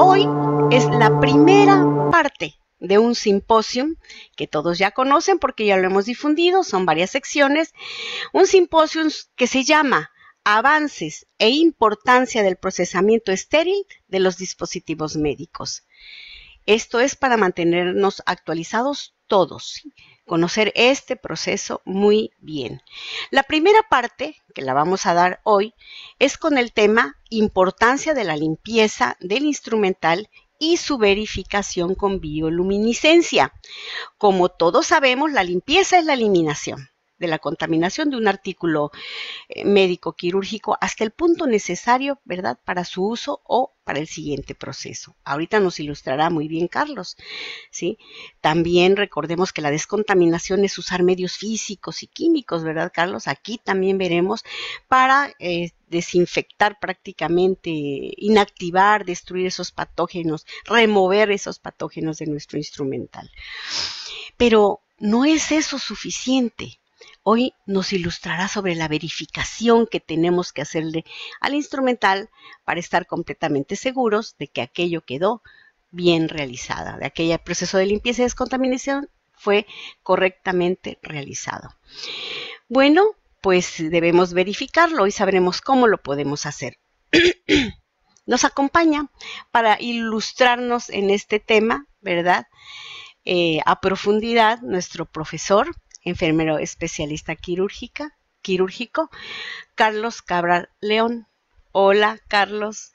Hoy es la primera parte de un simposio que todos ya conocen porque ya lo hemos difundido, son varias secciones, un simposio que se llama Avances e importancia del procesamiento estéril de los dispositivos médicos. Esto es para mantenernos actualizados todos conocer este proceso muy bien. La primera parte, que la vamos a dar hoy, es con el tema importancia de la limpieza del instrumental y su verificación con bioluminiscencia. Como todos sabemos, la limpieza es la eliminación de la contaminación de un artículo eh, médico quirúrgico hasta el punto necesario, ¿verdad?, para su uso o para el siguiente proceso. Ahorita nos ilustrará muy bien Carlos, ¿sí? También recordemos que la descontaminación es usar medios físicos y químicos, ¿verdad, Carlos? Aquí también veremos para eh, desinfectar prácticamente, inactivar, destruir esos patógenos, remover esos patógenos de nuestro instrumental. Pero no es eso suficiente hoy nos ilustrará sobre la verificación que tenemos que hacerle al instrumental para estar completamente seguros de que aquello quedó bien realizada, de aquel proceso de limpieza y descontaminación fue correctamente realizado. Bueno, pues debemos verificarlo y sabremos cómo lo podemos hacer. Nos acompaña para ilustrarnos en este tema, ¿verdad? Eh, a profundidad nuestro profesor enfermero especialista quirúrgica, quirúrgico, Carlos Cabral León. Hola, Carlos.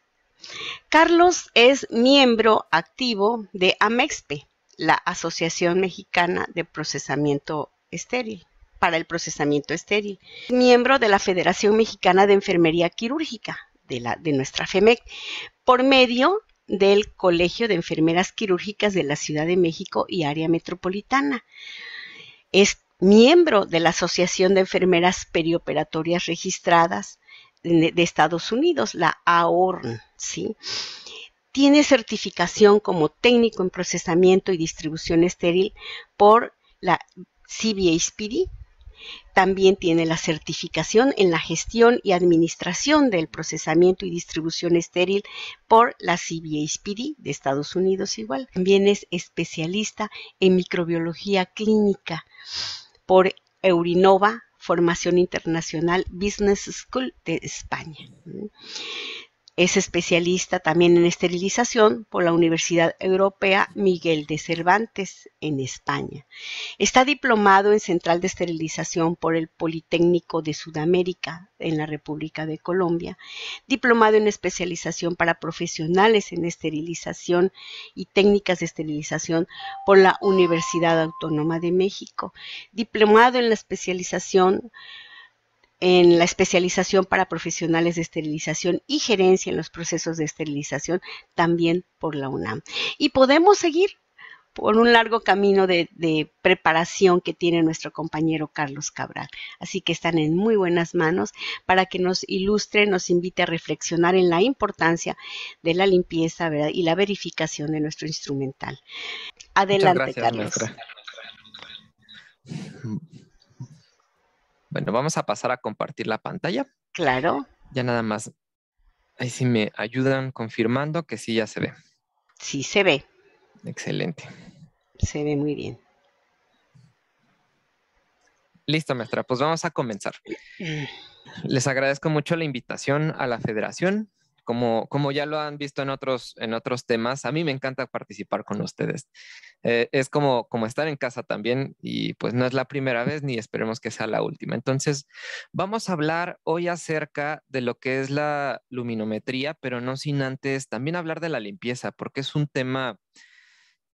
Carlos es miembro activo de AMEXPE, la Asociación Mexicana de Procesamiento Estéril, para el procesamiento estéril, miembro de la Federación Mexicana de Enfermería Quirúrgica, de, la, de nuestra FEMEC, por medio del Colegio de Enfermeras Quirúrgicas de la Ciudad de México y Área Metropolitana. Es miembro de la Asociación de Enfermeras Perioperatorias Registradas de Estados Unidos, la AORN, eh. ¿sí? Tiene certificación como técnico en procesamiento y distribución estéril por la CBHPD. También tiene la certificación en la gestión y administración del procesamiento y distribución estéril por la CBHPD de Estados Unidos igual. También es especialista en microbiología clínica por Eurinova Formación Internacional Business School de España. Es especialista también en esterilización por la Universidad Europea Miguel de Cervantes en España. Está diplomado en Central de Esterilización por el Politécnico de Sudamérica en la República de Colombia. Diplomado en especialización para profesionales en esterilización y técnicas de esterilización por la Universidad Autónoma de México. Diplomado en la especialización en la especialización para profesionales de esterilización y gerencia en los procesos de esterilización, también por la UNAM. Y podemos seguir por un largo camino de, preparación que tiene nuestro compañero Carlos Cabral. Así que están en muy buenas manos para que nos ilustre, nos invite a reflexionar en la importancia de la limpieza ¿verdad? y la verificación de nuestro instrumental. Adelante, Carlos. Bueno, vamos a pasar a compartir la pantalla. Claro. Ya nada más. Ahí sí me ayudan confirmando que sí ya se ve. Sí se ve. Excelente. Se ve muy bien. Listo, maestra. Pues vamos a comenzar. Mm. Les agradezco mucho la invitación a la federación como, ya lo han visto en otros, temas, a mí me encanta participar con ustedes. Eh, es como, como estar en casa también y pues no es la primera vez ni esperemos que sea la última. Entonces, vamos a hablar hoy acerca de lo que es la luminometría, pero no sin antes también hablar de la limpieza, porque es un tema,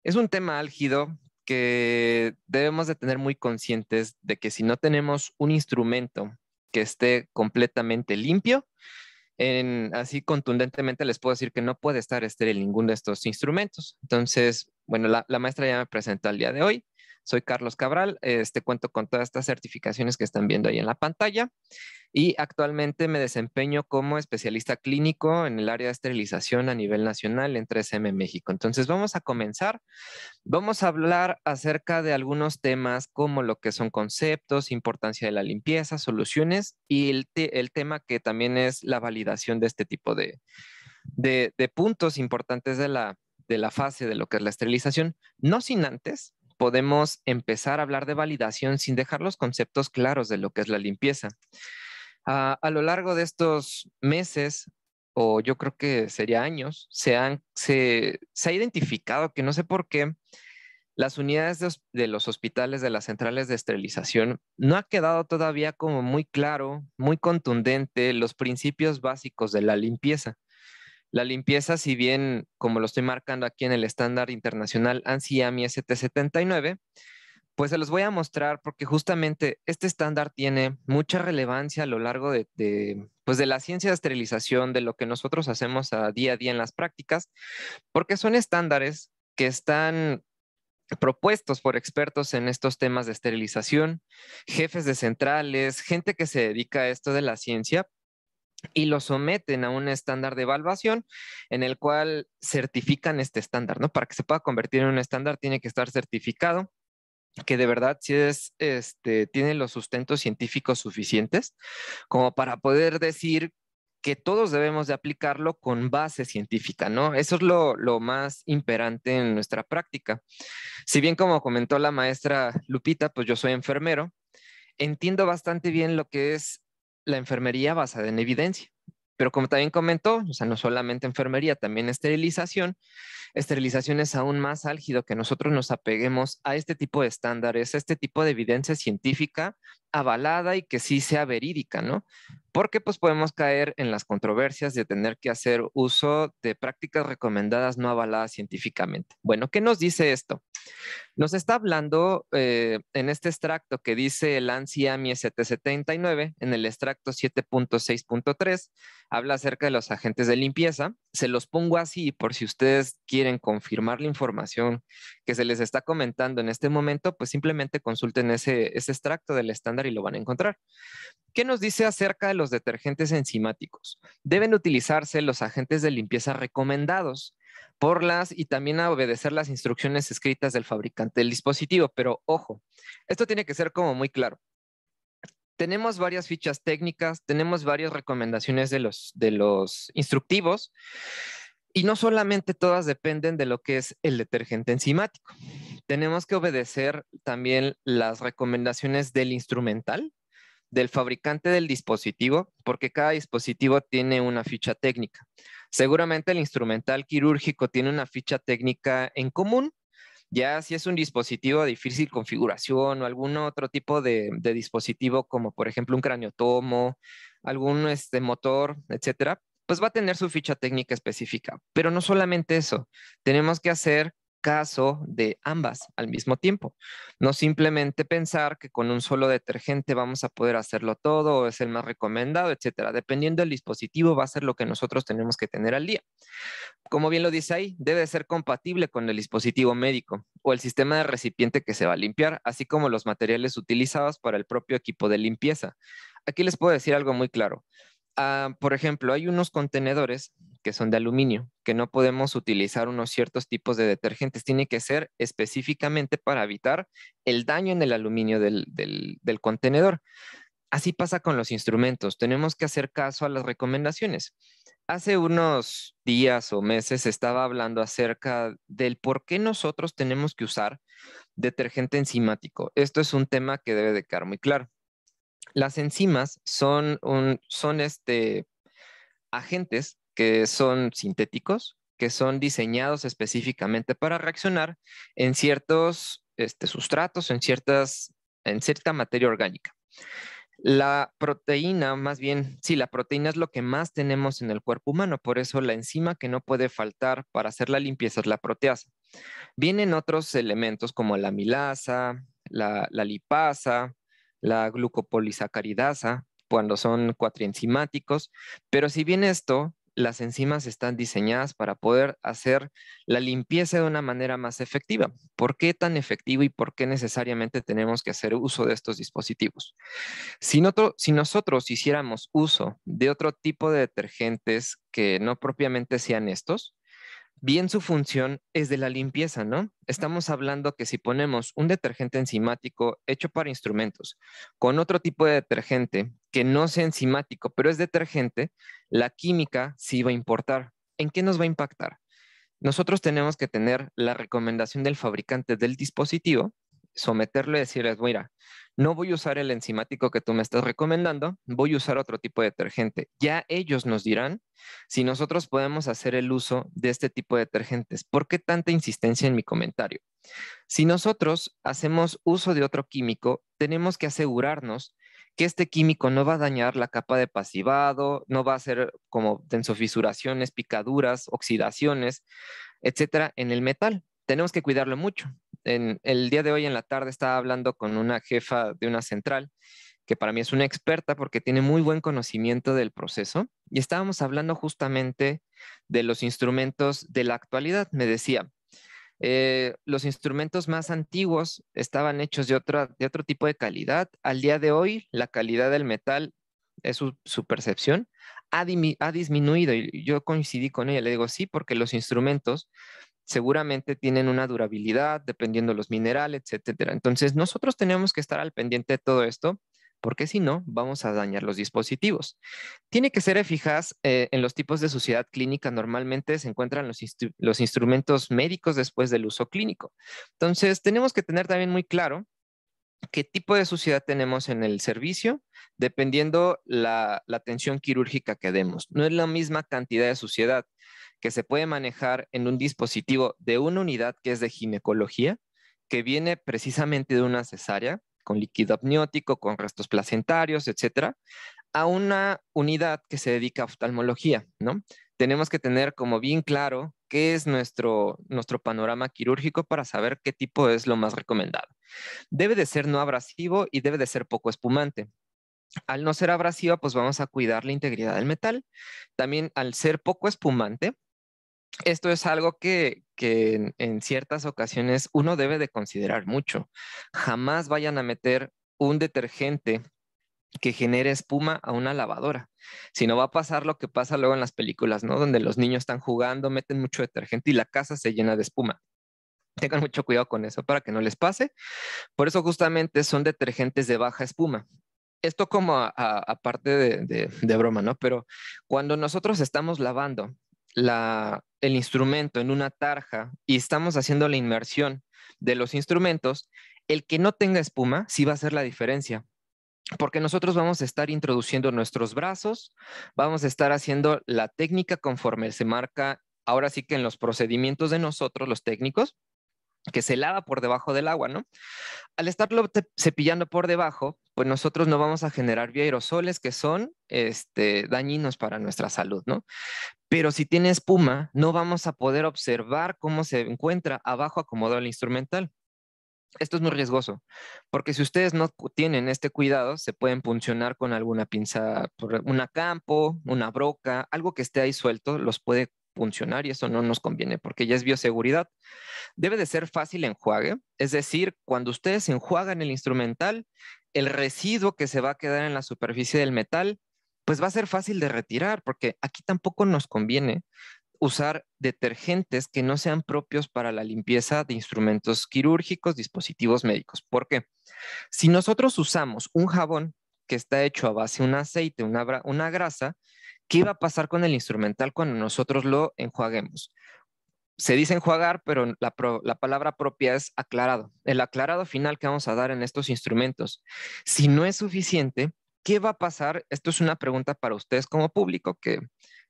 es un tema álgido que debemos de tener muy conscientes de que si no tenemos un instrumento que esté completamente limpio, así contundentemente les puedo decir que no puede estar estéril ninguno de estos instrumentos. Entonces, bueno, la, la maestra ya me presentó al día de hoy. Soy Carlos Cabral, este, cuento con todas estas certificaciones que están viendo ahí en la pantalla y actualmente me desempeño como especialista clínico en el área de esterilización a nivel nacional en 3M México. Entonces vamos a comenzar. Vamos a hablar acerca de algunos temas como lo que son conceptos, importancia de la limpieza, soluciones y el, tema que también es la validación de este tipo de, puntos importantes de la fase de lo que es la esterilización, no sin antes podemos empezar a hablar de validación sin dejar los conceptos claros de lo que es la limpieza. Ah, a lo largo de estos meses, o yo creo que sería años, se, han, se, ha identificado que no sé por qué las unidades de, los hospitales, de las centrales de esterilización, no ha quedado todavía como muy claro, muy contundente los principios básicos de la limpieza. La limpieza, si bien, como lo estoy marcando aquí en el estándar internacional ANSI AMI ST79, pues se los voy a mostrar porque justamente este estándar tiene mucha relevancia a lo largo de, pues de la ciencia de esterilización, de lo que nosotros hacemos a día a día en las prácticas, porque son estándares que están propuestos por expertos en estos temas de esterilización, jefes de centrales, gente que se dedica a esto de la ciencia, y lo someten a un estándar de evaluación en el cual certifican este estándar, ¿no? Para que se pueda convertir en un estándar tiene que estar certificado que de verdad si es, este, tiene los sustentos científicos suficientes como para poder decir que todos debemos de aplicarlo con base científica, ¿no? Eso es lo, lo, más imperante en nuestra práctica. Si bien, como comentó la maestra Lupita, pues yo soy enfermero, entiendo bastante bien lo que es la enfermería basada en evidencia. Pero como también comentó, o sea, no solamente enfermería, también esterilización. Esterilización es aún más álgido que nosotros nos apeguemos a este tipo de estándares, a este tipo de evidencia científica avalada y que sí sea verídica, ¿no? Porque pues podemos caer en las controversias de tener que hacer uso de prácticas recomendadas no avaladas científicamente. Bueno, ¿qué nos dice esto? Nos está hablando eh, en este extracto que dice el ANSI AMI 79 en el extracto 7.6.3, habla acerca de los agentes de limpieza. Se los pongo así por si ustedes quieren confirmar la información que se les está comentando en este momento, pues simplemente consulten ese extracto del estándar y lo van a encontrar. ¿Qué nos dice acerca de los detergentes enzimáticos? Deben utilizarse los agentes de limpieza recomendados por las y también a obedecer las instrucciones escritas del fabricante del dispositivo. Pero ojo, esto tiene que ser como muy claro. Tenemos varias fichas técnicas, tenemos varias recomendaciones de los, de los instructivos y no solamente todas dependen de lo que es el detergente enzimático. Tenemos que obedecer también las recomendaciones del instrumental, del fabricante del dispositivo, porque cada dispositivo tiene una ficha técnica. Seguramente el instrumental quirúrgico tiene una ficha técnica en común, ya si es un dispositivo de difícil configuración o algún otro tipo de, dispositivo, como por ejemplo un craniotomo, algún este, motor, etcétera, pues va a tener su ficha técnica específica. Pero no solamente eso, tenemos que hacer caso de ambas al mismo tiempo. No simplemente pensar que con un solo detergente vamos a poder hacerlo todo o es el más recomendado, etcétera. Dependiendo del dispositivo va a ser lo que nosotros tenemos que tener al día. Como bien lo dice ahí, debe ser compatible con el dispositivo médico o el sistema de recipiente que se va a limpiar, así como los materiales utilizados para el propio equipo de limpieza. Aquí les puedo decir algo muy claro. Ah, por ejemplo, hay unos contenedores que son de aluminio, que no podemos utilizar unos ciertos tipos de detergentes. Tiene que ser específicamente para evitar el daño en el aluminio del, contenedor. Así pasa con los instrumentos. Tenemos que hacer caso a las recomendaciones. Hace unos días o meses estaba hablando acerca del por qué nosotros tenemos que usar detergente enzimático. Esto es un tema que debe de quedar muy claro. Las enzimas son, un, son este, agentes que son sintéticos, que son diseñados específicamente para reaccionar en ciertos este, sustratos, en, ciertas, en cierta materia orgánica. La proteína, más bien, sí, la proteína es lo que más tenemos en el cuerpo humano, por eso la enzima que no puede faltar para hacer la limpieza es la proteasa. Vienen otros elementos como la milasa, la, la lipasa, la glucopolisacaridasa, cuando son cuatrienzimáticos, pero si bien esto las enzimas están diseñadas para poder hacer la limpieza de una manera más efectiva. ¿Por qué tan efectivo y por qué necesariamente tenemos que hacer uso de estos dispositivos? Si, nosotros hiciéramos uso de otro tipo de detergentes que no propiamente sean estos, bien su función es de la limpieza, ¿no? Estamos hablando que si ponemos un detergente enzimático hecho para instrumentos con otro tipo de detergente que no sea enzimático, pero es detergente, la química sí va a importar. ¿En qué nos va a impactar? Nosotros tenemos que tener la recomendación del fabricante del dispositivo, someterlo y decirles, mira, no voy a usar el enzimático que tú me estás recomendando, voy a usar otro tipo de detergente. Ya ellos nos dirán si nosotros podemos hacer el uso de este tipo de detergentes. ¿Por qué tanta insistencia en mi comentario? Si nosotros hacemos uso de otro químico, tenemos que asegurarnos que este químico no va a dañar la capa de pasivado, no va a hacer como densofisuraciones, picaduras, oxidaciones, etcétera, en el metal. Tenemos que cuidarlo mucho. En, el día de hoy en la tarde estaba hablando con una jefa de una central que para mí es una experta porque tiene muy buen conocimiento del proceso, y estábamos hablando justamente de los instrumentos de la actualidad. Me decía, eh, los instrumentos más antiguos estaban hechos de, otra, de otro tipo de calidad. Al día de hoy, la calidad del metal es su, percepción, ha, ha, disminuido y yo coincidí con ella, le digo sí, porque los instrumentos seguramente tienen una durabilidad dependiendo los minerales, etcétera. Entonces, nosotros tenemos que estar al pendiente de todo esto porque si no, vamos a dañar los dispositivos. Tiene que ser eficaz eh, en los tipos de suciedad clínica. Normalmente se encuentran los, instrumentos médicos después del uso clínico. Entonces, tenemos que tener también muy claro qué tipo de suciedad tenemos en el servicio, dependiendo la, atención quirúrgica que demos. No es la misma cantidad de suciedad que se puede manejar en un dispositivo de una unidad que es de ginecología, que viene precisamente de una cesárea, con líquido apniótico, con restos placentarios, etcétera, a una unidad que se dedica a oftalmología, ¿no? Tenemos que tener como bien claro qué es nuestro, nuestro panorama quirúrgico para saber qué tipo es lo más recomendado. Debe de ser no abrasivo y debe de ser poco espumante. Al no ser abrasiva, pues vamos a cuidar la integridad del metal. También al ser poco espumante, esto es algo que, que en, ciertas ocasiones uno debe de considerar mucho. Jamás vayan a meter un detergente que genere espuma a una lavadora. Si no va a pasar lo que pasa luego en las películas, ¿no? Donde los niños están jugando, meten mucho detergente y la casa se llena de espuma. Tengan mucho cuidado con eso para que no les pase. Por eso justamente son detergentes de baja espuma. Esto como aparte de, de broma, ¿no? Pero cuando nosotros estamos lavando el instrumento en una tarja y estamos haciendo la inmersión de los instrumentos, el que no tenga espuma sí va a hacer la diferencia, porque nosotros vamos a estar introduciendo nuestros brazos, vamos a estar haciendo la técnica conforme se marca, ahora sí que en los procedimientos de nosotros, los técnicos, que se lava por debajo del agua, ¿no? Al estarlo cepillando por debajo, pues nosotros no vamos a generar bioaerosoles que son este, dañinos para nuestra salud, ¿no? Pero si tiene espuma, no vamos a poder observar cómo se encuentra abajo acomodado el instrumental. Esto es muy riesgoso, porque si ustedes no tienen este cuidado, se pueden puncionar con alguna pinza, una campo, una broca, algo que esté ahí suelto, los puede funcionar y eso no nos conviene porque ya es bioseguridad. Debe de ser fácil enjuague, es decir, cuando ustedes enjuagan el instrumental, el residuo que se va a quedar en la superficie del metal, pues va a ser fácil de retirar porque aquí tampoco nos conviene usar detergentes que no sean propios para la limpieza de instrumentos quirúrgicos, dispositivos médicos. ¿Por qué? Si nosotros usamos un jabón que está hecho a base de un aceite, una, una grasa, ¿Qué va a pasar con el instrumental cuando nosotros lo enjuaguemos? Se dice enjuagar, pero la, la palabra propia es aclarado, el aclarado final que vamos a dar en estos instrumentos. Si no es suficiente, ¿qué va a pasar? Esto es una pregunta para ustedes como público, que,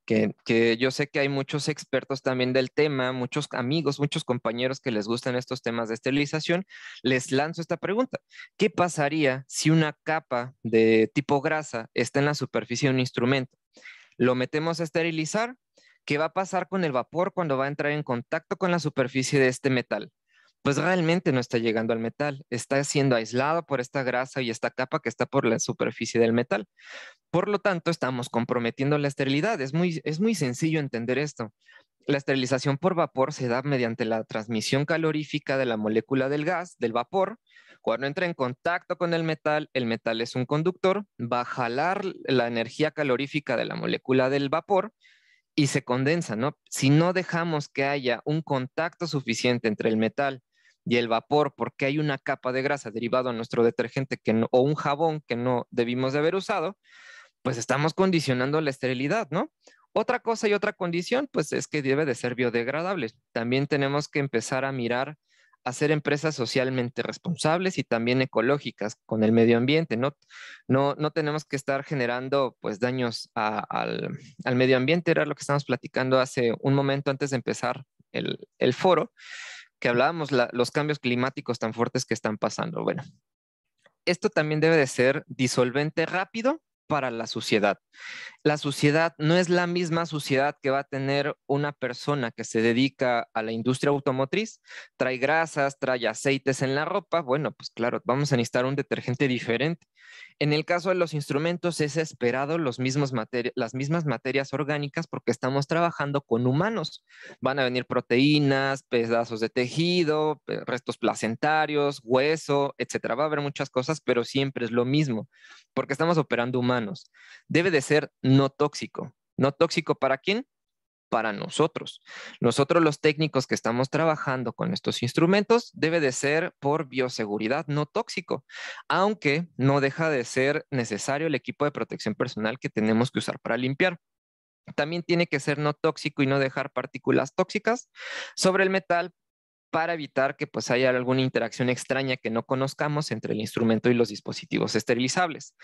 que, que, yo sé que hay muchos expertos también del tema, muchos amigos, muchos compañeros que les gustan estos temas de esterilización. Les lanzo esta pregunta. ¿Qué pasaría si una capa de tipo grasa está en la superficie de un instrumento? Lo metemos a esterilizar. ¿Qué va a pasar con el vapor cuando va a entrar en contacto con la superficie de este metal? Pues realmente no está llegando al metal, está siendo aislado por esta grasa y esta capa que está por la superficie del metal. Por lo tanto, estamos comprometiendo la esterilidad. Es muy, es muy sencillo entender esto. La esterilización por vapor se da mediante la transmisión calorífica de la molécula del gas, del vapor. Cuando entra en contacto con el metal, el metal es un conductor, va a jalar la energía calorífica de la molécula del vapor y se condensa, ¿no? Si no dejamos que haya un contacto suficiente entre el metal y el vapor, porque hay una capa de grasa derivada a nuestro detergente que o un jabón que no debimos de haber usado, pues estamos condicionando la esterilidad, ¿no? Otra cosa y otra condición, pues es que debe de ser biodegradable. También tenemos que empezar a mirar a ser empresas socialmente responsables y también ecológicas con el medio ambiente. No, no, no tenemos que estar generando pues daños al, medio ambiente. Era lo que estábamos platicando hace un momento antes de empezar el, foro, que hablábamos los cambios climáticos tan fuertes que están pasando. Bueno, esto también debe de ser disolvente rápido para la sociedad. La sociedad no es la misma sociedad que va a tener una persona que se dedica a la industria automotriz, trae grasas, trae aceites en la ropa, bueno, pues claro, vamos a necesitar un detergente diferente. En el caso de los instrumentos es esperado las mismas materias orgánicas porque estamos trabajando con humanos. Van a venir proteínas, pedazos de tejido, restos placentarios, hueso, etcétera. Va a haber muchas cosas, pero siempre es lo mismo porque estamos operando humanos. Debe de ser no tóxico. ¿No tóxico para quién? para nosotros. Nosotros los técnicos que estamos trabajando con estos instrumentos debe de ser por bioseguridad no tóxico, aunque no deja de ser necesario el equipo de protección personal que tenemos que usar para limpiar. También tiene que ser no tóxico y no dejar partículas tóxicas sobre el metal para evitar que pues haya alguna interacción extraña que no conozcamos entre el instrumento y los dispositivos esterilizables.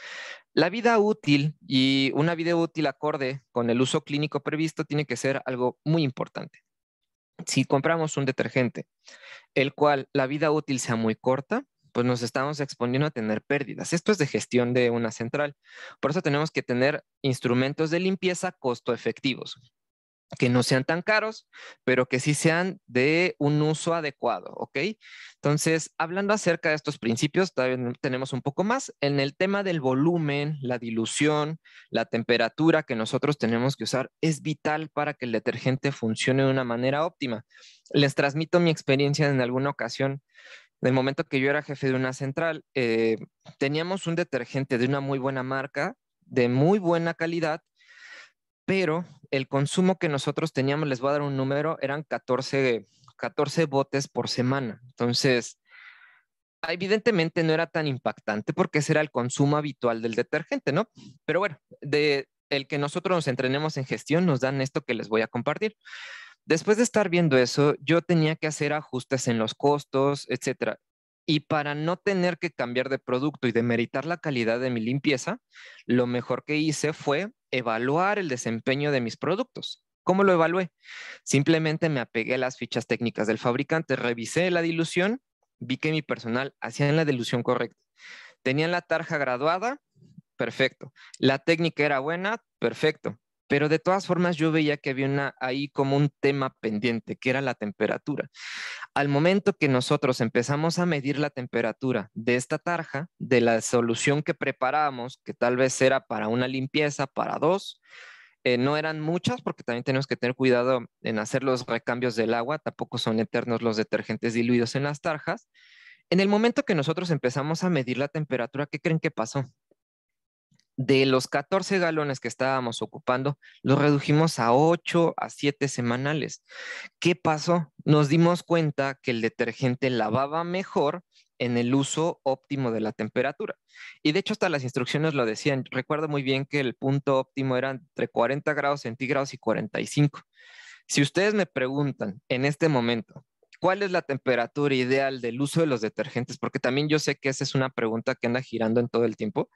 La vida útil y una vida útil acorde con el uso clínico previsto tiene que ser algo muy importante. Si compramos un detergente, el cual la vida útil sea muy corta, pues nos estamos exponiendo a tener pérdidas. Esto es de gestión de una central. Por eso tenemos que tener instrumentos de limpieza costo efectivos que no sean tan caros, pero que sí sean de un uso adecuado, ¿ok? Entonces, hablando acerca de estos principios, todavía tenemos un poco más. En el tema del volumen, la dilución, la temperatura que nosotros tenemos que usar es vital para que el detergente funcione de una manera óptima. Les transmito mi experiencia en alguna ocasión. En momento que yo era jefe de una central, eh, teníamos un detergente de una muy buena marca, de muy buena calidad, pero el consumo que nosotros teníamos, les voy a dar un número, eran 14, 14 botes por semana. Entonces, evidentemente no era tan impactante porque ese era el consumo habitual del detergente, ¿no? Pero bueno, de el que nosotros nos entrenemos en gestión nos dan esto que les voy a compartir. Después de estar viendo eso, yo tenía que hacer ajustes en los costos, etcétera. Y para no tener que cambiar de producto y demeritar la calidad de mi limpieza, lo mejor que hice fue evaluar el desempeño de mis productos. ¿Cómo lo evalué? Simplemente me apegué a las fichas técnicas del fabricante, revisé la dilución, vi que mi personal hacía la dilución correcta. Tenían la tarja graduada, perfecto. La técnica era buena, perfecto. Pero de todas formas yo veía que había una, ahí como un tema pendiente, que era la temperatura. Al momento que nosotros empezamos a medir la temperatura de esta tarja, de la solución que preparamos, que tal vez era para una limpieza, para dos, eh, no eran muchas porque también tenemos que tener cuidado en hacer los recambios del agua, tampoco son eternos los detergentes diluidos en las tarjas. En el momento que nosotros empezamos a medir la temperatura, ¿qué creen que pasó? de los 14 galones que estábamos ocupando, los redujimos a 8 a 7 semanales. ¿Qué pasó? Nos dimos cuenta que el detergente lavaba mejor en el uso óptimo de la temperatura. Y de hecho hasta las instrucciones lo decían. Recuerdo muy bien que el punto óptimo era entre 40 grados centígrados y 45. Si ustedes me preguntan en este momento, ¿Cuál es la temperatura ideal del uso de los detergentes? Porque también yo sé que esa es una pregunta que anda girando en todo el tiempo,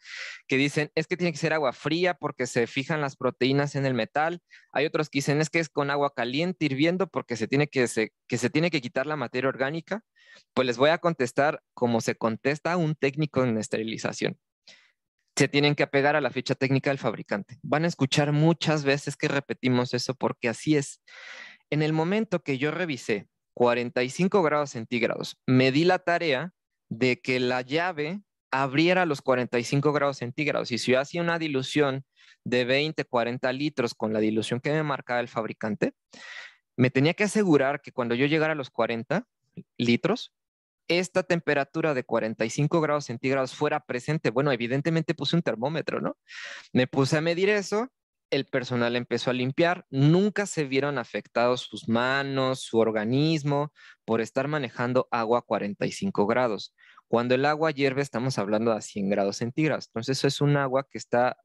que dicen, es que tiene que ser agua fría porque se fijan las proteínas en el metal. Hay otros que dicen, es que es con agua caliente hirviendo porque se tiene que, que, se tiene que quitar la materia orgánica. Pues les voy a contestar como se contesta a un técnico en esterilización se tienen que apegar a la ficha técnica del fabricante. Van a escuchar muchas veces que repetimos eso porque así es. En el momento que yo revisé 45 grados centígrados. Me di la tarea de que la llave abriera los 45 grados centígrados. Y si yo hacía una dilución de 20, 40 litros con la dilución que me marcaba el fabricante, me tenía que asegurar que cuando yo llegara a los 40 litros, esta temperatura de 45 grados centígrados fuera presente. Bueno, evidentemente puse un termómetro, ¿no? Me puse a medir eso el personal empezó a limpiar. Nunca se vieron afectados sus manos, su organismo, por estar manejando agua a 45 grados. Cuando el agua hierve estamos hablando a 100 grados centígrados. Entonces eso es un agua que está,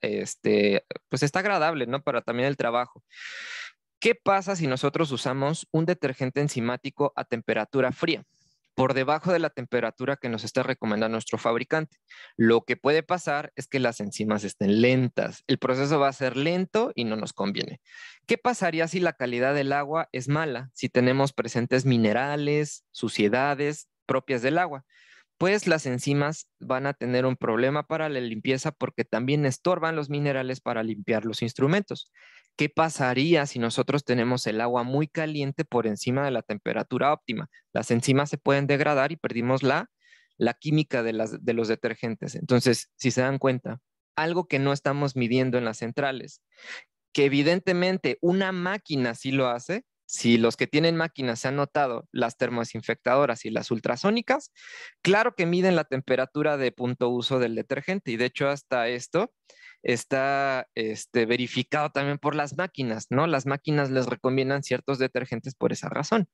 este, pues está agradable, ¿no? Para también el trabajo. ¿Qué pasa si nosotros usamos un detergente enzimático a temperatura fría? por debajo de la temperatura que nos está recomendando nuestro fabricante. Lo que puede pasar es que las enzimas estén lentas. El proceso va a ser lento y no nos conviene. ¿Qué pasaría si la calidad del agua es mala? Si tenemos presentes minerales, suciedades propias del agua pues las enzimas van a tener un problema para la limpieza porque también estorban los minerales para limpiar los instrumentos. ¿Qué pasaría si nosotros tenemos el agua muy caliente por encima de la temperatura óptima? Las enzimas se pueden degradar y perdimos la, química de, los detergentes. Entonces, si se dan cuenta, algo que no estamos midiendo en las centrales, que evidentemente una máquina sí lo hace, si los que tienen máquinas se han notado las termodesinfectadoras y las ultrasónicas, claro que miden la temperatura de punto uso del detergente y de hecho hasta esto está este, verificado también por las máquinas, ¿no? Las máquinas les recomiendan ciertos detergentes por esa razón.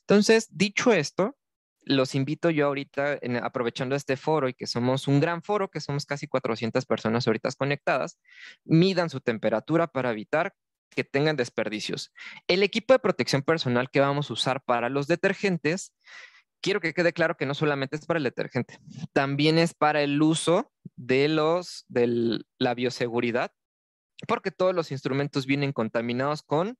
Entonces, dicho esto, los invito yo ahorita, aprovechando este foro y que somos un gran foro, que somos casi 400 personas ahorita conectadas, midan su temperatura para evitar que tengan desperdicios. El equipo de protección personal que vamos a usar para los detergentes quiero que quede claro que no solamente es para el detergente, también es para el uso de los de la bioseguridad, porque todos los instrumentos vienen contaminados con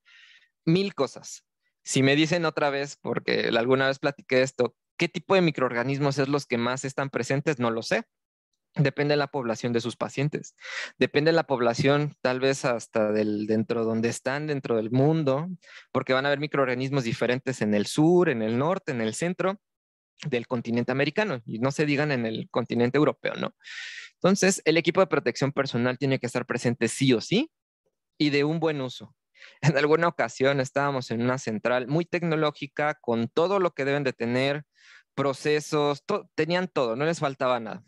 mil cosas. Si me dicen otra vez, porque alguna vez platiqué esto, qué tipo de microorganismos es los que más están presentes, no lo sé. Depende de la población de sus pacientes. Depende de la población, tal vez hasta del dentro donde están, dentro del mundo, porque van a haber microorganismos diferentes en el sur, en el norte, en el centro del continente americano y no se digan en el continente europeo, ¿no? Entonces, el equipo de protección personal tiene que estar presente sí o sí y de un buen uso. En alguna ocasión estábamos en una central muy tecnológica con todo lo que deben de tener, procesos, tenían todo, no les faltaba nada.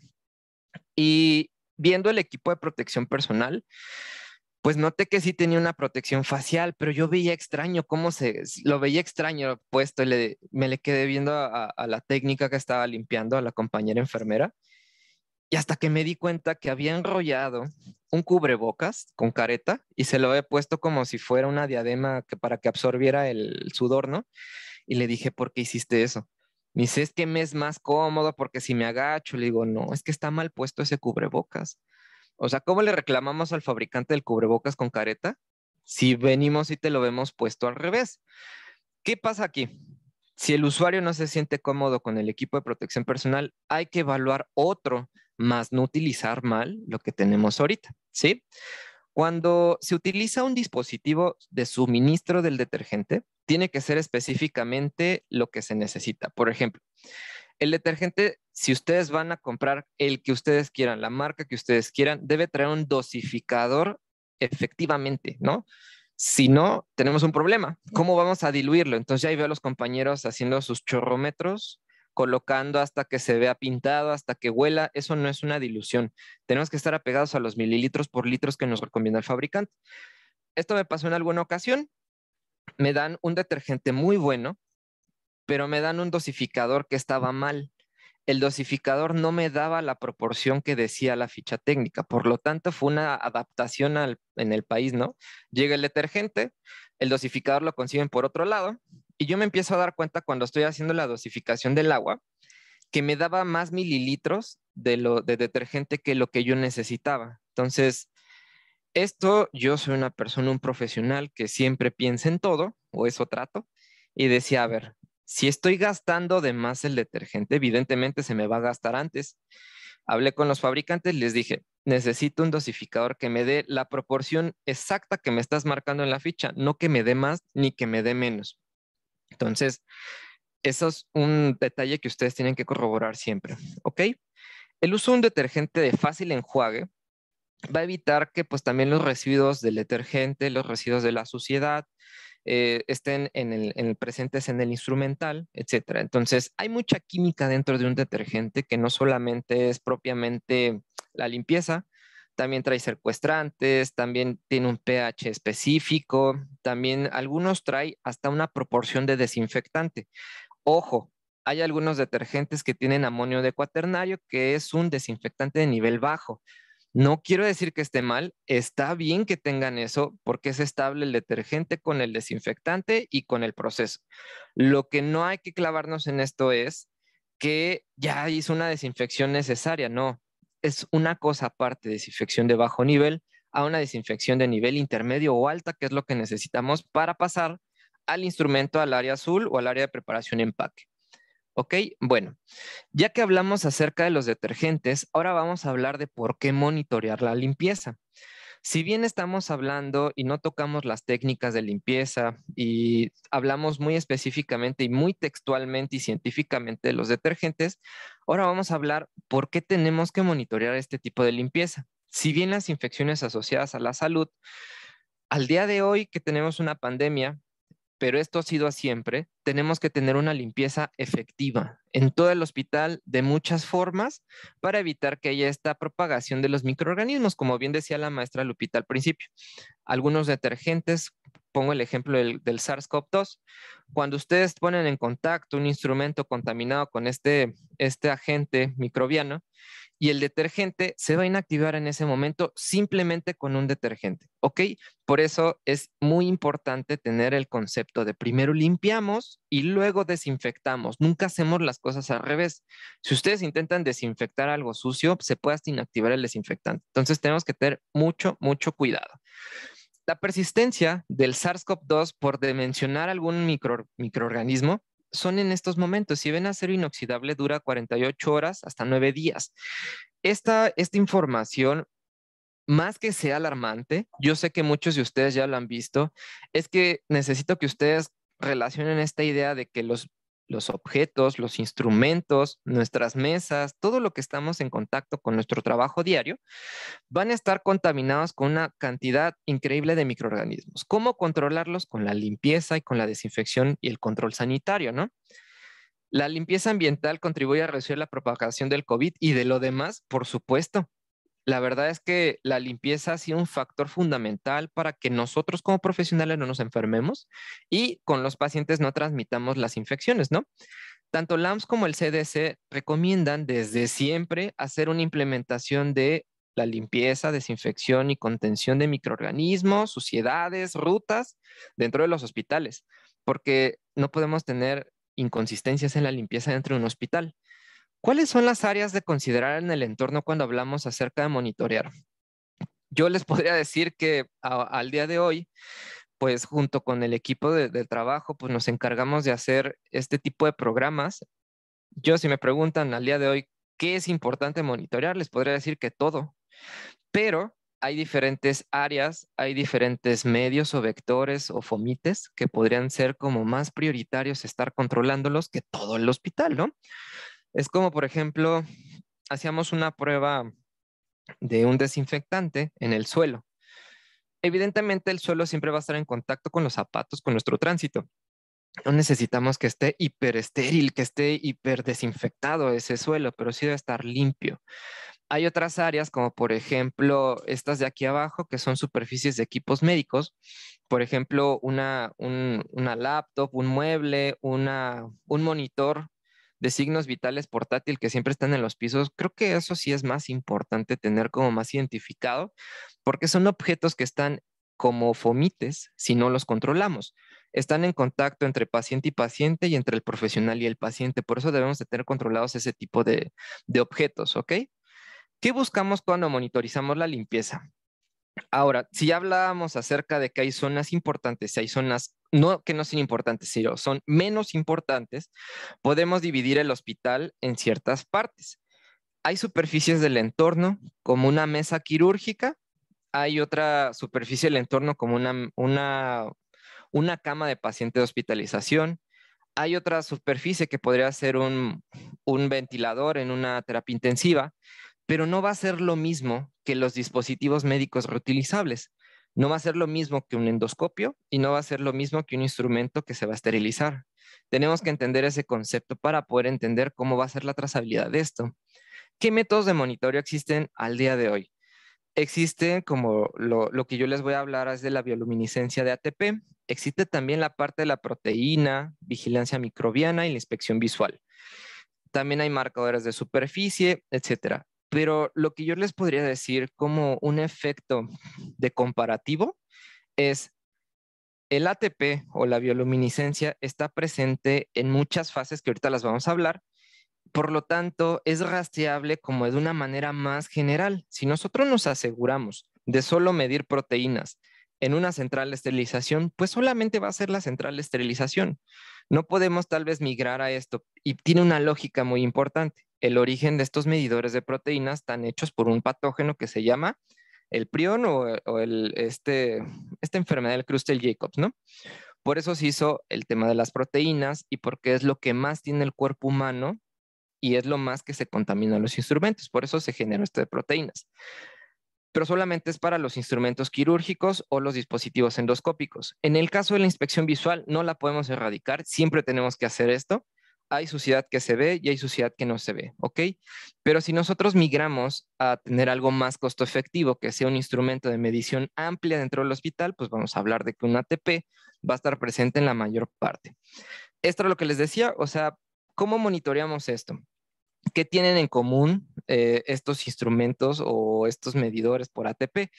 Y viendo el equipo de protección personal, pues noté que sí tenía una protección facial, pero yo veía extraño cómo se, lo veía extraño puesto y me le quedé viendo a, la técnica que estaba limpiando a la compañera enfermera y hasta que me di cuenta que había enrollado un cubrebocas con careta y se lo he puesto como si fuera una diadema para que absorbiera el sudor, ¿no? Y le dije, ¿por qué hiciste eso? Me dice, es que me es más cómodo porque si me agacho, le digo, no, es que está mal puesto ese cubrebocas. O sea, ¿cómo le reclamamos al fabricante del cubrebocas con careta si venimos y te lo vemos puesto al revés? ¿Qué pasa aquí? Si el usuario no se siente cómodo con el equipo de protección personal, hay que evaluar otro, más no utilizar mal lo que tenemos ahorita, ¿sí? Cuando se utiliza un dispositivo de suministro del detergente, tiene que ser específicamente lo que se necesita. Por ejemplo, el detergente si ustedes van a comprar el que ustedes quieran, la marca que ustedes quieran, debe traer un dosificador efectivamente, ¿no? Si no, tenemos un problema. ¿Cómo vamos a diluirlo? Entonces ya ahí veo a los compañeros haciendo sus chorrómetros, colocando hasta que se vea pintado, hasta que huela. Eso no es una dilución. Tenemos que estar apegados a los mililitros por litros que nos recomienda el fabricante. Esto me pasó en alguna ocasión. Me dan un detergente muy bueno, pero me dan un dosificador que estaba mal el dosificador no me daba la proporción que decía la ficha técnica. Por lo tanto, fue una adaptación en el país, ¿no? Llega el detergente, el dosificador lo consiguen por otro lado, y yo me empiezo a dar cuenta cuando estoy haciendo la dosificación del agua, que me daba más mililitros de, de detergente que lo que yo necesitaba. Entonces, esto yo soy una persona, un profesional que siempre piensa en todo, o eso trato, y decía, a ver, si estoy gastando de más el detergente, evidentemente se me va a gastar antes. Hablé con los fabricantes, les dije, necesito un dosificador que me dé la proporción exacta que me estás marcando en la ficha, no que me dé más ni que me dé menos. Entonces, eso es un detalle que ustedes tienen que corroborar siempre, ¿ok? El uso de un detergente de fácil enjuague va a evitar que pues también los residuos del detergente, los residuos de la suciedad, eh, estén en el, en presentes en el instrumental, etcétera. Entonces, hay mucha química dentro de un detergente que no solamente es propiamente la limpieza, también trae secuestrantes, también tiene un pH específico, también algunos trae hasta una proporción de desinfectante. Ojo, hay algunos detergentes que tienen amonio de cuaternario, que es un desinfectante de nivel bajo. No quiero decir que esté mal, está bien que tengan eso porque es estable el detergente con el desinfectante y con el proceso. Lo que no hay que clavarnos en esto es que ya hizo una desinfección necesaria, no. Es una cosa aparte, desinfección de bajo nivel a una desinfección de nivel intermedio o alta, que es lo que necesitamos para pasar al instrumento al área azul o al área de preparación empaque. ¿Ok? Bueno, ya que hablamos acerca de los detergentes, ahora vamos a hablar de por qué monitorear la limpieza. Si bien estamos hablando y no tocamos las técnicas de limpieza y hablamos muy específicamente y muy textualmente y científicamente de los detergentes, ahora vamos a hablar por qué tenemos que monitorear este tipo de limpieza. Si bien las infecciones asociadas a la salud, al día de hoy que tenemos una pandemia, pero esto ha sido siempre, tenemos que tener una limpieza efectiva en todo el hospital de muchas formas para evitar que haya esta propagación de los microorganismos, como bien decía la maestra Lupita al principio. Algunos detergentes, pongo el ejemplo del, SARS-CoV-2, cuando ustedes ponen en contacto un instrumento contaminado con este, este agente microbiano, y el detergente se va a inactivar en ese momento simplemente con un detergente, ¿ok? Por eso es muy importante tener el concepto de primero limpiamos y luego desinfectamos. Nunca hacemos las cosas al revés. Si ustedes intentan desinfectar algo sucio, se puede hasta inactivar el desinfectante. Entonces tenemos que tener mucho, mucho cuidado. La persistencia del SARS-CoV-2 por dimensionar algún microorganismo son en estos momentos. Si ven acero inoxidable dura 48 horas hasta 9 días. Esta, esta información, más que sea alarmante, yo sé que muchos de ustedes ya lo han visto, es que necesito que ustedes relacionen esta idea de que los los objetos, los instrumentos, nuestras mesas, todo lo que estamos en contacto con nuestro trabajo diario, van a estar contaminados con una cantidad increíble de microorganismos. ¿Cómo controlarlos? Con la limpieza y con la desinfección y el control sanitario, ¿no? La limpieza ambiental contribuye a reducir la propagación del COVID y de lo demás, por supuesto la verdad es que la limpieza ha sido un factor fundamental para que nosotros como profesionales no nos enfermemos y con los pacientes no transmitamos las infecciones, ¿no? Tanto LAMS como el CDC recomiendan desde siempre hacer una implementación de la limpieza, desinfección y contención de microorganismos, suciedades, rutas dentro de los hospitales, porque no podemos tener inconsistencias en la limpieza dentro de un hospital. ¿Cuáles son las áreas de considerar en el entorno cuando hablamos acerca de monitorear? Yo les podría decir que al día de hoy, pues junto con el equipo de, de, trabajo, pues nos encargamos de hacer este tipo de programas. Yo si me preguntan al día de hoy qué es importante monitorear, les podría decir que todo, pero hay diferentes áreas, hay diferentes medios o vectores o fomites que podrían ser como más prioritarios estar controlándolos que todo el hospital, ¿no? Es como, por ejemplo, hacíamos una prueba de un desinfectante en el suelo. Evidentemente el suelo siempre va a estar en contacto con los zapatos, con nuestro tránsito. No necesitamos que esté hiperestéril, que esté hiperdesinfectado ese suelo, pero sí debe estar limpio. Hay otras áreas como por ejemplo estas de aquí abajo que son superficies de equipos médicos, por ejemplo una, laptop, un mueble, un monitor de signos vitales portátil que siempre están en los pisos, creo que eso sí es más importante tener como más identificado, porque son objetos que están como fomites si no los controlamos. Están en contacto entre paciente y paciente y entre el profesional y el paciente. Por eso debemos de tener controlados ese tipo de, objetos, ¿ok? ¿Qué buscamos cuando monitorizamos la limpieza? Ahora, si hablábamos acerca de que hay zonas importantes, si hay zonas no que no son importantes, sino son menos importantes, podemos dividir el hospital en ciertas partes. Hay superficies del entorno, como una mesa quirúrgica, hay otra superficie del entorno, como una, cama de paciente de hospitalización, hay otra superficie que podría ser un ventilador en una terapia intensiva, pero no va a ser lo mismo que los dispositivos médicos reutilizables no va a ser lo mismo que un endoscopio y no va a ser lo mismo que un instrumento que se va a esterilizar. Tenemos que entender ese concepto para poder entender cómo va a ser la trazabilidad de esto. ¿Qué métodos de monitoreo existen al día de hoy? Existen, como lo, que yo les voy a hablar es de la bioluminiscencia de ATP, existe también la parte de la proteína, vigilancia microbiana y la inspección visual. También hay marcadores de superficie, etcétera. Pero lo que yo les podría decir como un efecto de comparativo es el ATP o la bioluminiscencia está presente en muchas fases que ahorita las vamos a hablar. Por lo tanto, es rastreable como de una manera más general. Si nosotros nos aseguramos de solo medir proteínas en una central de esterilización, pues solamente va a ser la central de esterilización. No podemos tal vez migrar a esto y tiene una lógica muy importante el origen de estos medidores de proteínas están hechos por un patógeno que se llama el prion o, eh, este, esta enfermedad del Crustel-Jacobs, ¿no? Por eso se hizo el tema de las proteínas y porque es lo que más tiene el cuerpo humano y es lo más que se contamina los instrumentos. Por eso se generó este de proteínas. Pero solamente es para los instrumentos quirúrgicos o los dispositivos endoscópicos. En el caso de la inspección visual, no la podemos erradicar. Siempre tenemos que hacer esto hay suciedad que se ve y hay suciedad que no se ve, ¿ok? Pero si nosotros migramos a tener algo más costo efectivo, que sea un instrumento de medición amplia dentro del hospital, pues vamos a hablar de que un ATP va a estar presente en la mayor parte. Esto es lo que les decía, o sea, ¿cómo monitoreamos esto? ¿Qué tienen en común eh, estos instrumentos o estos medidores por ATP?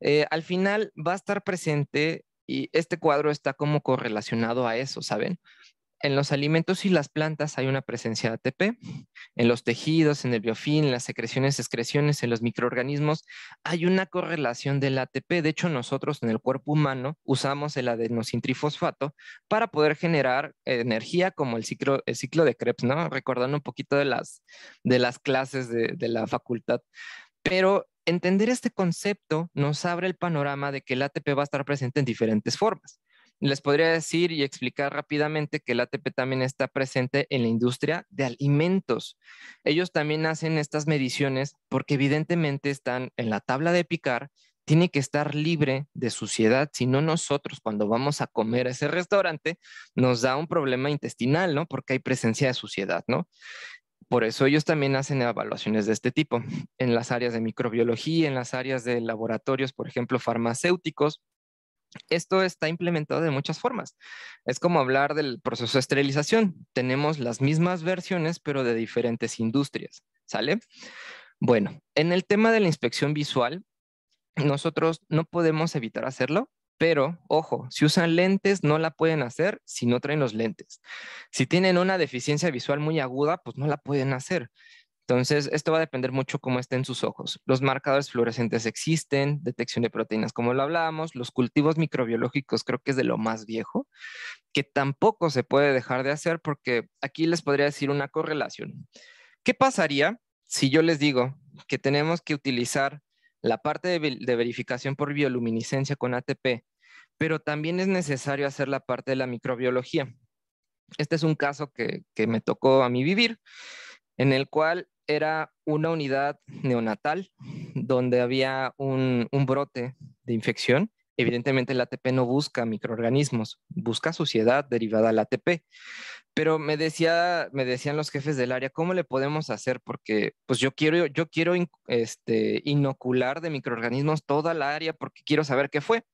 Eh, al final va a estar presente y este cuadro está como correlacionado a eso, ¿saben? en los alimentos y las plantas hay una presencia de ATP. En los tejidos, en el biofilm, en las secreciones, excreciones, en los microorganismos, hay una correlación del ATP. De hecho, nosotros en el cuerpo humano usamos el adenosintrifosfato para poder generar energía como el ciclo, el ciclo de Krebs, ¿no? Recordando un poquito de las, de las clases de, de la facultad. Pero entender este concepto nos abre el panorama de que el ATP va a estar presente en diferentes formas. Les podría decir y explicar rápidamente que el ATP también está presente en la industria de alimentos. Ellos también hacen estas mediciones porque evidentemente están en la tabla de picar, tiene que estar libre de suciedad, si no nosotros cuando vamos a comer a ese restaurante nos da un problema intestinal, ¿no? Porque hay presencia de suciedad, ¿no? Por eso ellos también hacen evaluaciones de este tipo en las áreas de microbiología, en las áreas de laboratorios, por ejemplo, farmacéuticos, esto está implementado de muchas formas. Es como hablar del proceso de esterilización. Tenemos las mismas versiones, pero de diferentes industrias. ¿Sale? Bueno, en el tema de la inspección visual, nosotros no podemos evitar hacerlo, pero ojo, si usan lentes no la pueden hacer si no traen los lentes. Si tienen una deficiencia visual muy aguda, pues no la pueden hacer. Entonces, esto va a depender mucho cómo estén sus ojos. Los marcadores fluorescentes existen, detección de proteínas, como lo hablábamos, los cultivos microbiológicos creo que es de lo más viejo, que tampoco se puede dejar de hacer porque aquí les podría decir una correlación. ¿Qué pasaría si yo les digo que tenemos que utilizar la parte de, verificación por bioluminiscencia con ATP, pero también es necesario hacer la parte de la microbiología? Este es un caso que, que me tocó a mí vivir en el cual era una unidad neonatal donde había un, brote de infección. Evidentemente el ATP no busca microorganismos, busca suciedad derivada al ATP. Pero me, decía, me decían los jefes del área, ¿cómo le podemos hacer? Porque pues yo quiero, yo quiero este, inocular de microorganismos toda la área porque quiero saber qué fue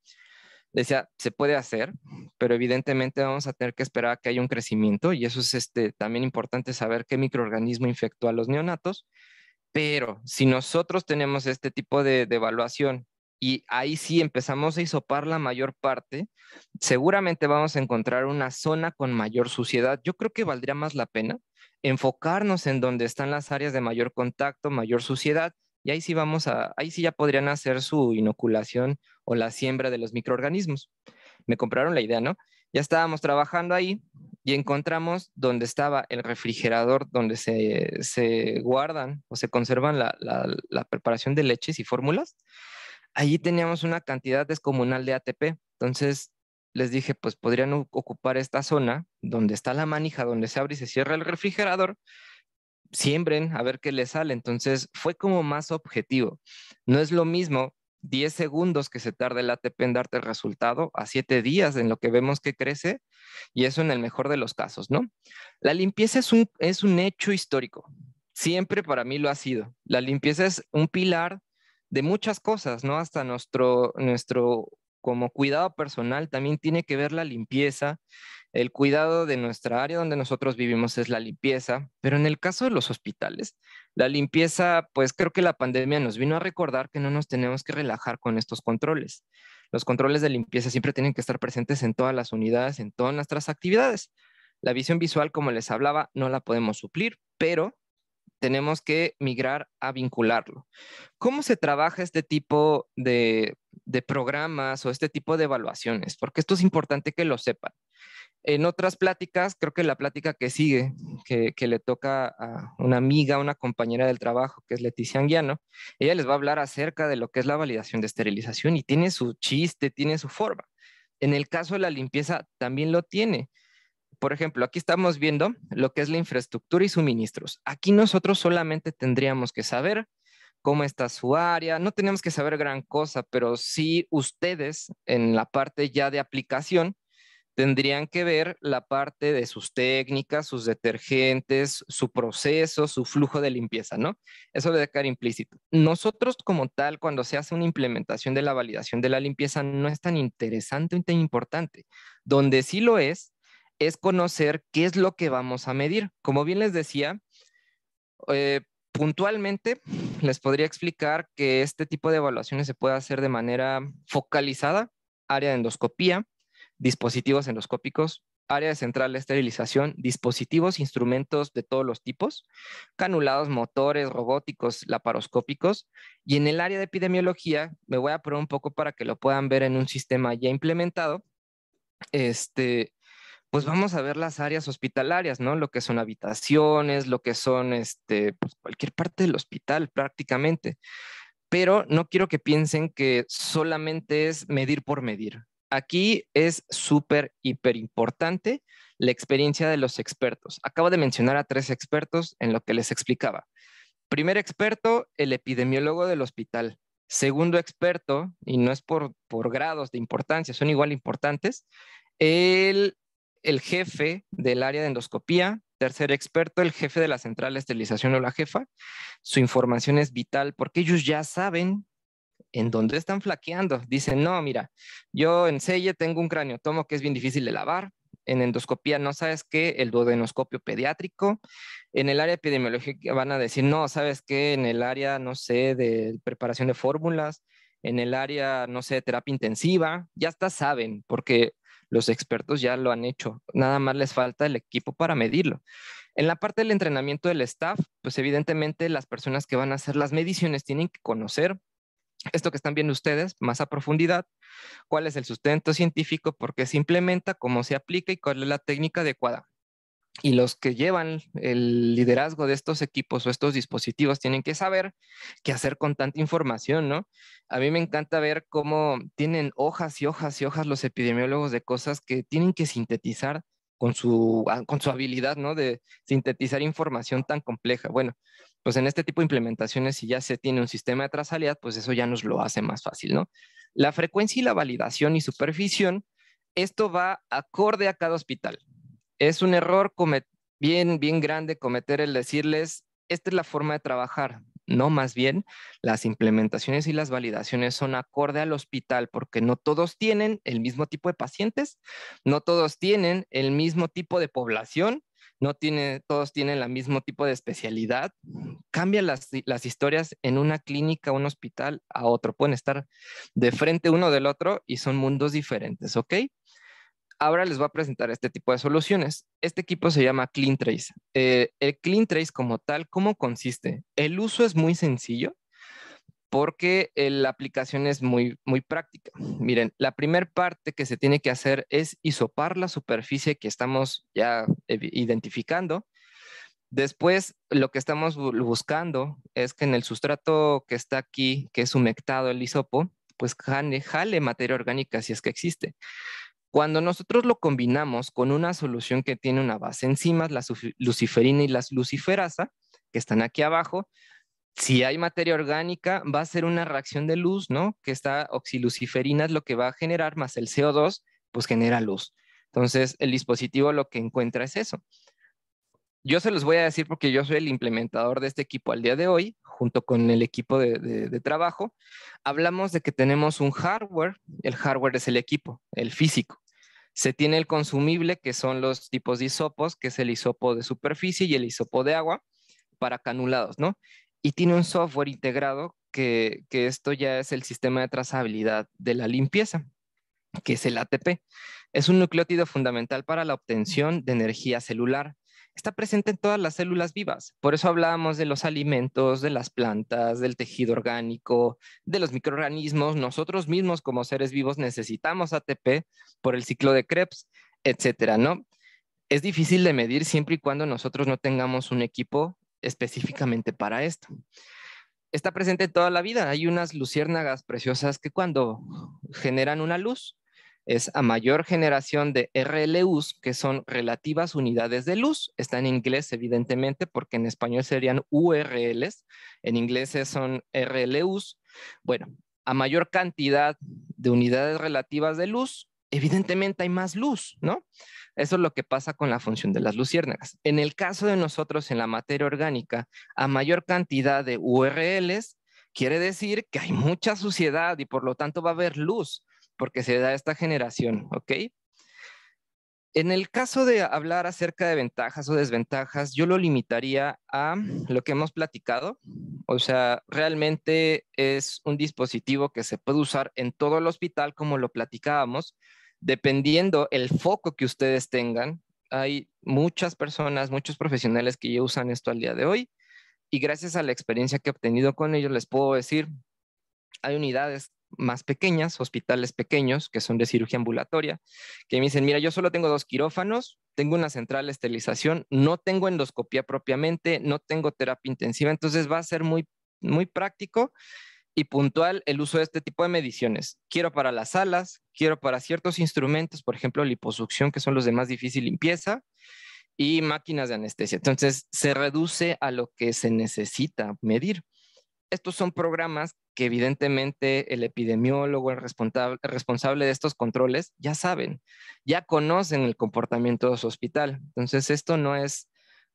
decía, se puede hacer, pero evidentemente vamos a tener que esperar a que haya un crecimiento y eso es este, también importante saber qué microorganismo infectó a los neonatos. Pero si nosotros tenemos este tipo de, de evaluación y ahí sí empezamos a hisopar la mayor parte, seguramente vamos a encontrar una zona con mayor suciedad. Yo creo que valdría más la pena enfocarnos en donde están las áreas de mayor contacto, mayor suciedad, y ahí sí vamos a, ahí sí ya podrían hacer su inoculación o la siembra de los microorganismos. Me compraron la idea, ¿no? Ya estábamos trabajando ahí y encontramos donde estaba el refrigerador donde se, guardan o se conservan la, la preparación de leches y fórmulas. Allí teníamos una cantidad descomunal de ATP. Entonces les dije, pues podrían ocupar esta zona donde está la manija, donde se abre y se cierra el refrigerador siembren a ver qué les sale. Entonces fue como más objetivo. No es lo mismo 10 segundos que se tarda el ATP en darte el resultado a 7 días en lo que vemos que crece y eso en el mejor de los casos, ¿no? La limpieza es un, es un hecho histórico. Siempre para mí lo ha sido. La limpieza es un pilar de muchas cosas, ¿no? Hasta nuestro, nuestro como cuidado personal también tiene que ver la limpieza el cuidado de nuestra área donde nosotros vivimos es la limpieza, pero en el caso de los hospitales, la limpieza, pues creo que la pandemia nos vino a recordar que no nos tenemos que relajar con estos controles. Los controles de limpieza siempre tienen que estar presentes en todas las unidades, en todas nuestras actividades. La visión visual, como les hablaba, no la podemos suplir, pero tenemos que migrar a vincularlo. ¿Cómo se trabaja este tipo de, de, programas o este tipo de evaluaciones? Porque esto es importante que lo sepan. En otras pláticas, creo que la plática que sigue, que, le toca a una amiga, una compañera del trabajo, que es Leticia Anguiano, ella les va a hablar acerca de lo que es la validación de esterilización y tiene su chiste, tiene su forma. En el caso de la limpieza, también lo tiene. Por ejemplo, aquí estamos viendo lo que es la infraestructura y suministros. Aquí nosotros solamente tendríamos que saber cómo está su área. No tenemos que saber gran cosa, pero sí ustedes en la parte ya de aplicación tendrían que ver la parte de sus técnicas, sus detergentes, su proceso, su flujo de limpieza, ¿no? Eso debe quedar implícito. Nosotros como tal, cuando se hace una implementación de la validación de la limpieza, no es tan interesante o tan importante. Donde sí lo es, es conocer qué es lo que vamos a medir. Como bien les decía, eh, puntualmente les podría explicar que este tipo de evaluaciones se puede hacer de manera focalizada, área de endoscopía, dispositivos endoscópicos, área central de esterilización, dispositivos, instrumentos de todos los tipos, canulados motores, robóticos, laparoscópicos. Y en el área de epidemiología, me voy a probar un poco para que lo puedan ver en un sistema ya implementado. Este, pues vamos a ver las áreas hospitalarias, ¿no? Lo que son habitaciones, lo que son este, pues cualquier parte del hospital prácticamente. Pero no quiero que piensen que solamente es medir por medir. Aquí es súper, hiper importante la experiencia de los expertos. Acabo de mencionar a tres expertos en lo que les explicaba. Primer experto, el epidemiólogo del hospital. Segundo experto, y no es por, grados de importancia, son igual importantes, el, el jefe del área de endoscopía. Tercer experto, el jefe de la central de esterilización o la jefa. Su información es vital porque ellos ya saben en dónde están flaqueando. Dicen, no, mira, yo en selle tengo un cráneo, tomo que es bien difícil de lavar, en endoscopía no sabes qué, el duodenoscopio pediátrico, en el área epidemiológica van a decir, no, sabes qué, en el área, no sé, de preparación de fórmulas, en el área, no sé, de terapia intensiva, ya está, saben, porque los expertos ya lo han hecho, nada más les falta el equipo para medirlo. En la parte del entrenamiento del staff, pues evidentemente las personas que van a hacer las mediciones tienen que conocer esto que están viendo ustedes más a profundidad, cuál es el sustento científico, por qué se implementa, cómo se aplica y cuál es la técnica adecuada. Y los que llevan el liderazgo de estos equipos o estos dispositivos tienen que saber qué hacer con tanta información, ¿no? A mí me encanta ver cómo tienen hojas y hojas y hojas los epidemiólogos de cosas que tienen que sintetizar con su, ah, con su habilidad, ¿no? De sintetizar información tan compleja. Bueno, pues en este tipo de implementaciones, si ya se tiene un sistema de trazabilidad, pues eso ya nos lo hace más fácil, ¿no? La frecuencia y la validación y supervisión, esto va acorde a cada hospital. Es un error bien, bien grande cometer el decirles, esta es la forma de trabajar. No, más bien, las implementaciones y las validaciones son acorde al hospital porque no todos tienen el mismo tipo de pacientes, no todos tienen el mismo tipo de población, no tiene, todos tienen el mismo tipo de especialidad. Cambia las, historias en una clínica, un hospital a otro. Pueden estar de frente uno del otro y son mundos diferentes, ¿ok? Ahora les voy a presentar este tipo de soluciones. Este equipo se llama CleanTrace. Trace. Eh, el Trace como tal, ¿cómo consiste? El uso es muy sencillo porque eh, la aplicación es muy, muy práctica. Miren, la primera parte que se tiene que hacer es isopar la superficie que estamos ya identificando. Después, lo que estamos buscando es que en el sustrato que está aquí, que es humectado el isopo pues jale, jale materia orgánica si es que existe. Cuando nosotros lo combinamos con una solución que tiene una base enzimas, la luciferina y la luciferasa, que están aquí abajo, si hay materia orgánica, va a ser una reacción de luz, ¿no? Que esta oxiluciferina es lo que va a generar, más el CO2, pues genera luz. Entonces, el dispositivo lo que encuentra es eso. Yo se los voy a decir porque yo soy el implementador de este equipo al día de hoy, junto con el equipo de, trabajo. Hablamos de que tenemos un hardware, el hardware es el equipo, el físico. Se tiene el consumible, que son los tipos de hisopos, que es el hisopo de superficie y el hisopo de agua para canulados, ¿no? y tiene un software integrado que, esto ya es el sistema de trazabilidad de la limpieza, que es el ATP. Es un nucleótido fundamental para la obtención de energía celular está presente en todas las células vivas. Por eso hablábamos de los alimentos, de las plantas, del tejido orgánico, de los microorganismos. Nosotros mismos como seres vivos necesitamos ATP por el ciclo de Krebs, etcétera, ¿no? Es difícil de medir siempre y cuando nosotros no tengamos un equipo específicamente para esto. Está presente toda la vida. Hay unas luciérnagas preciosas que cuando generan una luz, es a mayor generación de RLUs, que son relativas unidades de luz. Está en inglés, evidentemente, porque en español serían URLs, en inglés son RLUs. Bueno, a mayor cantidad de unidades relativas de luz, evidentemente hay más luz, ¿no? Eso es lo que pasa con la función de las luciérnagas. En el caso de nosotros en la materia orgánica, a mayor cantidad de URLs, quiere decir que hay mucha suciedad y por lo tanto va a haber luz, porque se da esta generación, ¿ok? En el caso de hablar acerca de ventajas o desventajas, yo lo limitaría a lo que hemos platicado. O sea, realmente es un dispositivo que se puede usar en todo el hospital, como lo platicábamos, dependiendo el foco que ustedes tengan, hay muchas personas, muchos profesionales que ya usan esto al día de hoy y gracias a la experiencia que he obtenido con ellos les puedo decir, hay unidades más pequeñas, hospitales pequeños que son de cirugía ambulatoria, que me dicen, mira, yo solo tengo dos quirófanos, tengo una central de esterilización, no tengo endoscopía propiamente, no tengo terapia intensiva, entonces va a ser muy, muy práctico y puntual el uso de este tipo de mediciones. Quiero para las alas, quiero para ciertos instrumentos, por ejemplo, liposucción, que son los de más difícil limpieza, y máquinas de anestesia. Entonces, se reduce a lo que se necesita medir. Estos son programas que evidentemente el epidemiólogo, el responsable, responsable de estos controles, ya saben, ya conocen el comportamiento de su hospital. Entonces, esto no es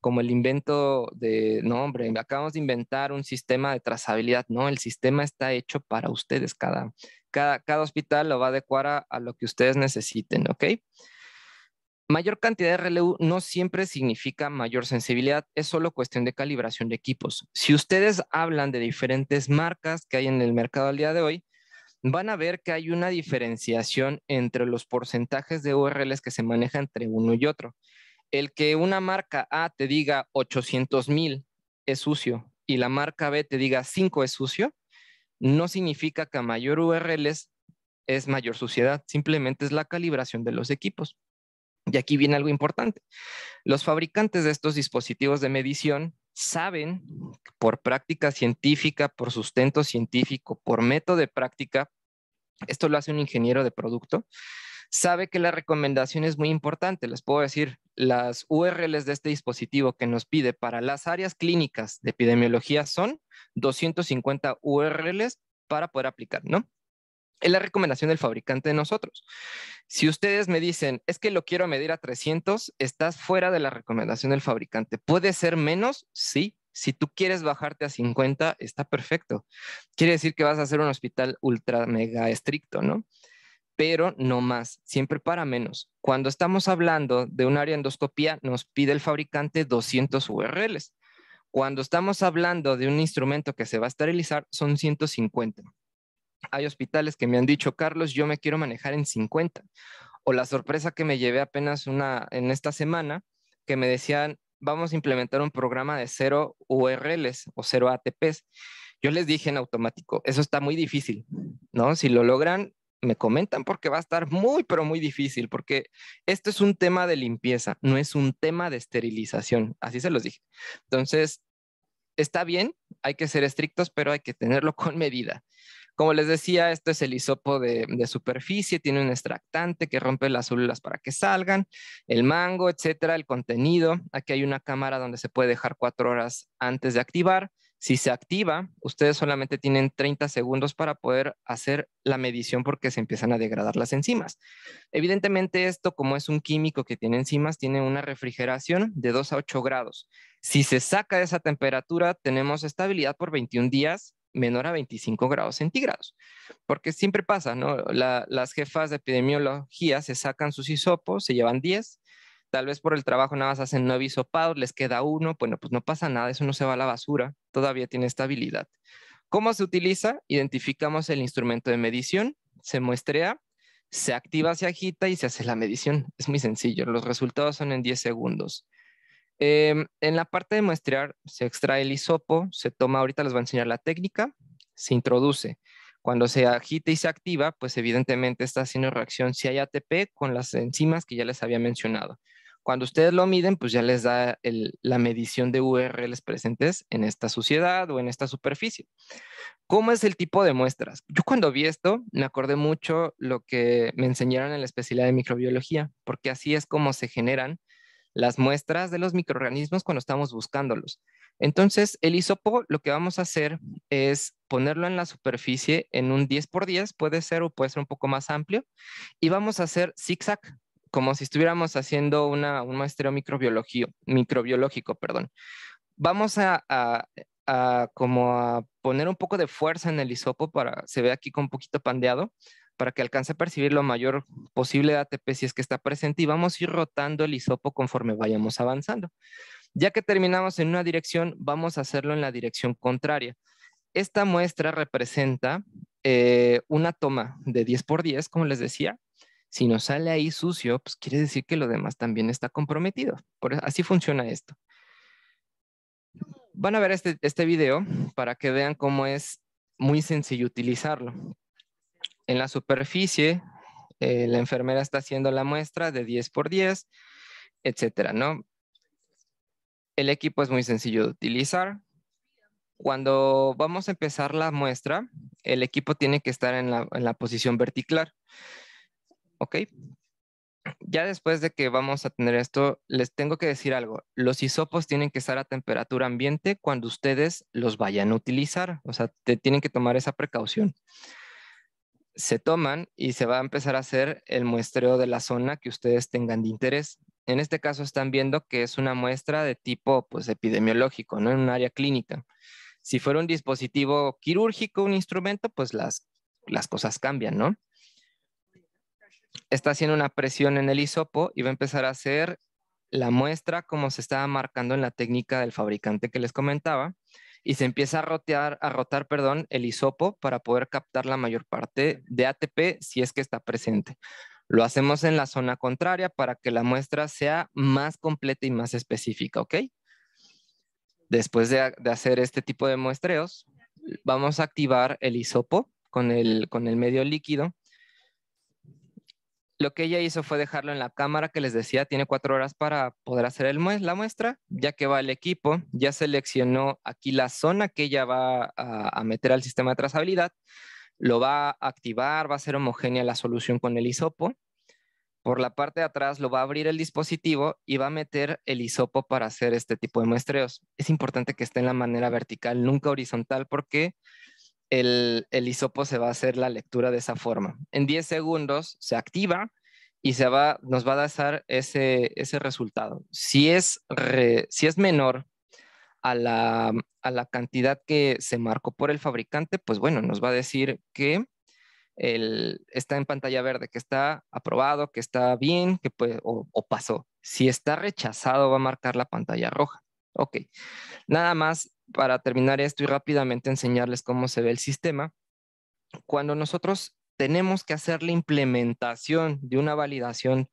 como el invento de, no hombre, acabamos de inventar un sistema de trazabilidad, no, el sistema está hecho para ustedes, cada, hospital lo va a adecuar a, lo que ustedes necesiten, ¿ok? Mayor cantidad de RLU no siempre significa mayor sensibilidad, es solo cuestión de calibración de equipos. Si ustedes hablan de diferentes marcas que hay en el mercado al día de hoy, van a ver que hay una diferenciación entre los porcentajes de URLs que se maneja entre uno y otro el que una marca A te diga 800 mil es sucio y la marca B te diga 5 es sucio, no significa que a mayor URL es mayor suciedad, simplemente es la calibración de los equipos. Y aquí viene algo importante. Los fabricantes de estos dispositivos de medición saben por práctica científica, por sustento científico, por método de práctica, esto lo hace un ingeniero de producto, sabe que la recomendación es muy importante. Les puedo decir, las URLs de este dispositivo que nos pide para las áreas clínicas de epidemiología son 250 URLs para poder aplicar, ¿no? Es la recomendación del fabricante de nosotros. Si ustedes me dicen, es que lo quiero medir a 300, estás fuera de la recomendación del fabricante. ¿Puede ser menos? Sí. Si tú quieres bajarte a 50, está perfecto. Quiere decir que vas a hacer un hospital ultra mega estricto, ¿no? pero no más, siempre para menos. Cuando estamos hablando de un área endoscopía, nos pide el fabricante 200 URLs. Cuando estamos hablando de un instrumento que se va a esterilizar, son 150. Hay hospitales que me han dicho, Carlos, yo me quiero manejar en 50. O la sorpresa que me llevé apenas una, en esta semana, que me decían, vamos a implementar un programa de cero URLs o cero ATPs. Yo les dije en automático, eso está muy difícil, ¿no? Si lo logran, me comentan porque va a estar muy, pero muy difícil, porque esto es un tema de limpieza, no es un tema de esterilización, así se los dije. Entonces, está bien, hay que ser estrictos, pero hay que tenerlo con medida. Como les decía, esto es el hisopo de, de, superficie, tiene un extractante que rompe las células para que salgan, el mango, etcétera, el contenido. Aquí hay una cámara donde se puede dejar cuatro horas antes de activar. Si se activa, ustedes solamente tienen 30 segundos para poder hacer la medición porque se empiezan a degradar las enzimas. Evidentemente esto, como es un químico que tiene enzimas, tiene una refrigeración de 2 a 8 grados. Si se saca esa temperatura, tenemos estabilidad por 21 días menor a 25 grados centígrados, porque siempre pasa, ¿no? las jefas de epidemiología se sacan sus hisopos, se llevan 10, tal vez por el trabajo nada más hacen 9 hisopados, les queda uno, bueno, pues no pasa nada, eso no se va a la basura, todavía tiene estabilidad. ¿Cómo se utiliza? Identificamos el instrumento de medición, se muestrea, se activa, se agita y se hace la medición. Es muy sencillo, los resultados son en 10 segundos. Em, en la parte de muestrear se extrae el hisopo, se toma, ahorita les voy a enseñar la técnica, se introduce. Cuando se agita y se activa, pues evidentemente está haciendo reacción si hay ATP con las enzimas que ya les había mencionado. Cuando ustedes lo miden, pues ya les da la medición de URLs presentes en esta suciedad o en esta superficie. ¿Cómo es el tipo de muestras? Yo cuando vi esto me acordé mucho lo que me enseñaron en la especialidad de microbiología, porque así es como se generan las muestras de los microorganismos cuando estamos buscándolos. Entonces, el hisopo lo que vamos a hacer es ponerlo en la superficie en un 10 por 10, puede ser o puede ser un poco más amplio, y vamos a hacer zigzag como si estuviéramos haciendo una, un muestreo microbiológico. Perdón. Vamos a, como a poner un poco de fuerza en el hisopo para, se ve aquí con un poquito pandeado, para que alcance a percibir lo mayor posible de ATP si es que está presente y vamos a ir rotando el hisopo conforme vayamos avanzando. Ya que terminamos en una dirección, vamos a hacerlo en la dirección contraria. Esta muestra representa eh, una toma de 10 por 10, como les decía, si nos sale ahí sucio, pues quiere decir que lo demás también está comprometido. Por, e, así funciona esto. Van a ver este, este video para que vean cómo es muy sencillo utilizarlo. En la superficie, eh, la enfermera está haciendo la muestra de 10 por 10, etcétera, ¿no? El equipo es muy sencillo de utilizar. Cuando vamos a empezar la muestra, el equipo tiene que estar en la, en la posición vertical. ¿ok? Ya después de que vamos a tener esto, les tengo que decir algo. Los hisopos tienen que estar a temperatura ambiente cuando ustedes los vayan a utilizar. O sea, te tienen que tomar esa precaución. Se toman y se va a empezar a hacer el muestreo de la zona que ustedes tengan de interés. En este caso están viendo que es una muestra de tipo pues, epidemiológico, ¿no? En un área clínica. Si fuera un dispositivo quirúrgico, un instrumento, pues las, las cosas cambian, ¿no? está haciendo una presión en el hisopo y va a empezar a hacer la muestra como se estaba marcando en la técnica del fabricante que les comentaba y se empieza a rotear, a rotar, perdón, el hisopo para poder captar la mayor parte de ATP si es que está presente. Lo hacemos en la zona contraria para que la muestra sea más completa y más específica, ¿ok? Después de, hacer este tipo de muestreos, vamos a activar el hisopo con el, con el medio líquido lo que ella hizo fue dejarlo en la cámara que les decía, tiene cuatro horas para poder hacer el la muestra, ya que va el equipo, ya seleccionó aquí la zona que ella va a, meter al sistema de trazabilidad, lo va a activar, va a ser homogénea la solución con el hisopo, por la parte de atrás lo va a abrir el dispositivo y va a meter el hisopo para hacer este tipo de muestreos. Es importante que esté en la manera vertical, nunca horizontal, porque el, el hisopo se va a hacer la lectura de esa forma. En 10 segundos se activa y se va, nos va a dar ese, ese resultado. Si es, si es menor a la, a la, cantidad que se marcó por el fabricante, pues bueno, nos va a decir que el, está en pantalla verde, que está aprobado, que está bien, que puede, o pasó. Si está rechazado, va a marcar la pantalla roja. Ok, nada más para terminar esto y rápidamente enseñarles cómo se ve el sistema, cuando nosotros tenemos que hacer la implementación de una validación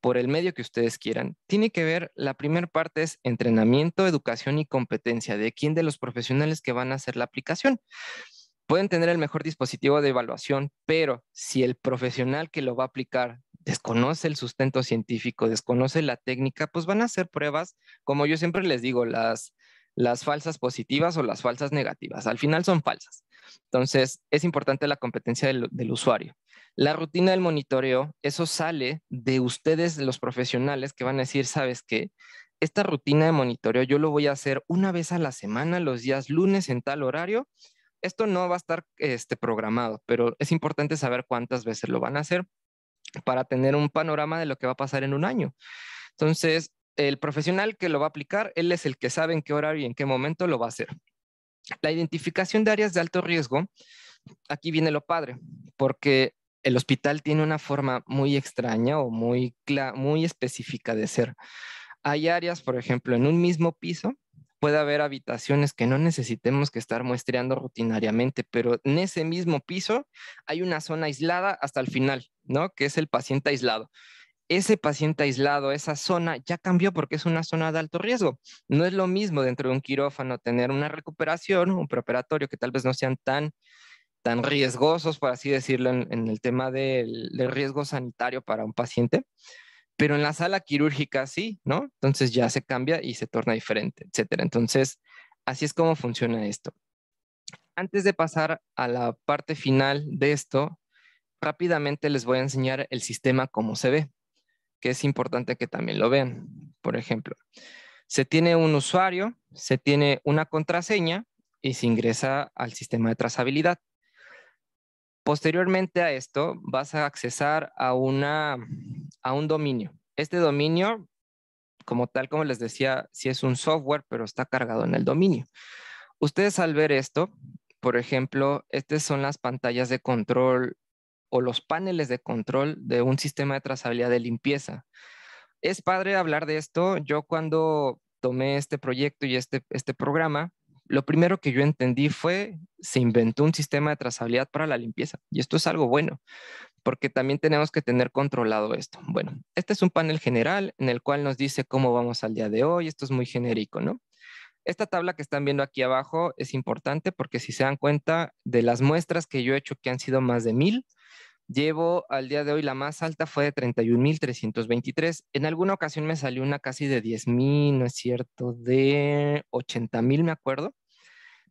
por el medio que ustedes quieran. Tiene que ver, la primera parte es entrenamiento, educación y competencia de quién de los profesionales que van a hacer la aplicación. Pueden tener el mejor dispositivo de evaluación, pero si el profesional que lo va a aplicar desconoce el sustento científico, desconoce la técnica, pues van a hacer pruebas, como yo siempre les digo, las las falsas positivas o las falsas negativas. Al final son falsas. Entonces, es importante la competencia del, usuario. La rutina del monitoreo, eso sale de ustedes, los profesionales, que van a decir, ¿sabes qué? Esta rutina de monitoreo yo lo voy a hacer una vez a la semana, los días lunes en tal horario. Esto no va a estar este, programado, pero es importante saber cuántas veces lo van a hacer para tener un panorama de lo que va a pasar en un año. Entonces, el profesional que lo va a aplicar, él es el que sabe en qué horario y en qué momento lo va a hacer. La identificación de áreas de alto riesgo, aquí viene lo padre, porque el hospital tiene una forma muy extraña o muy, muy específica de ser. Hay áreas, por ejemplo, en un mismo piso, puede haber habitaciones que no necesitemos que estar muestreando rutinariamente, pero en ese mismo piso hay una zona aislada hasta el final, ¿no? Que es el paciente aislado ese paciente aislado, esa zona ya cambió porque es una zona de alto riesgo. No es lo mismo dentro de un quirófano tener una recuperación, un preoperatorio que tal vez no sean tan, tan riesgosos, por así decirlo, en, el tema del, del riesgo sanitario para un paciente, pero en la sala quirúrgica sí, ¿no? Entonces ya se cambia y se torna diferente, etcétera. Entonces, así es como funciona esto. Antes de pasar a la parte final de esto, rápidamente les voy a enseñar el sistema como se ve que es importante que también lo vean. Por ejemplo, se tiene un usuario, se tiene una contraseña y se ingresa al sistema de trazabilidad. Posteriormente a esto, vas a accesar a, una, a un dominio. Este dominio, como tal, como les decía, sí es un software, pero está cargado en el dominio. Ustedes al ver esto, por ejemplo, estas son las pantallas de control o los paneles de control de un sistema de trazabilidad de limpieza. Es padre hablar de esto. Yo cuando tomé este proyecto y este, este programa, lo primero que yo entendí fue, se inventó un sistema de trazabilidad para la limpieza. Y esto es algo bueno, porque también tenemos que tener controlado esto. Bueno, este es un panel general en el cual nos dice cómo vamos al día de hoy. Esto es muy genérico, ¿no? Esta tabla que están viendo aquí abajo es importante porque si se dan cuenta de las muestras que yo he hecho, que han sido más de mil, Llevo al día de hoy, la más alta fue de 31.323. En alguna ocasión me salió una casi de 10.000, no es cierto, de 80.000, me acuerdo,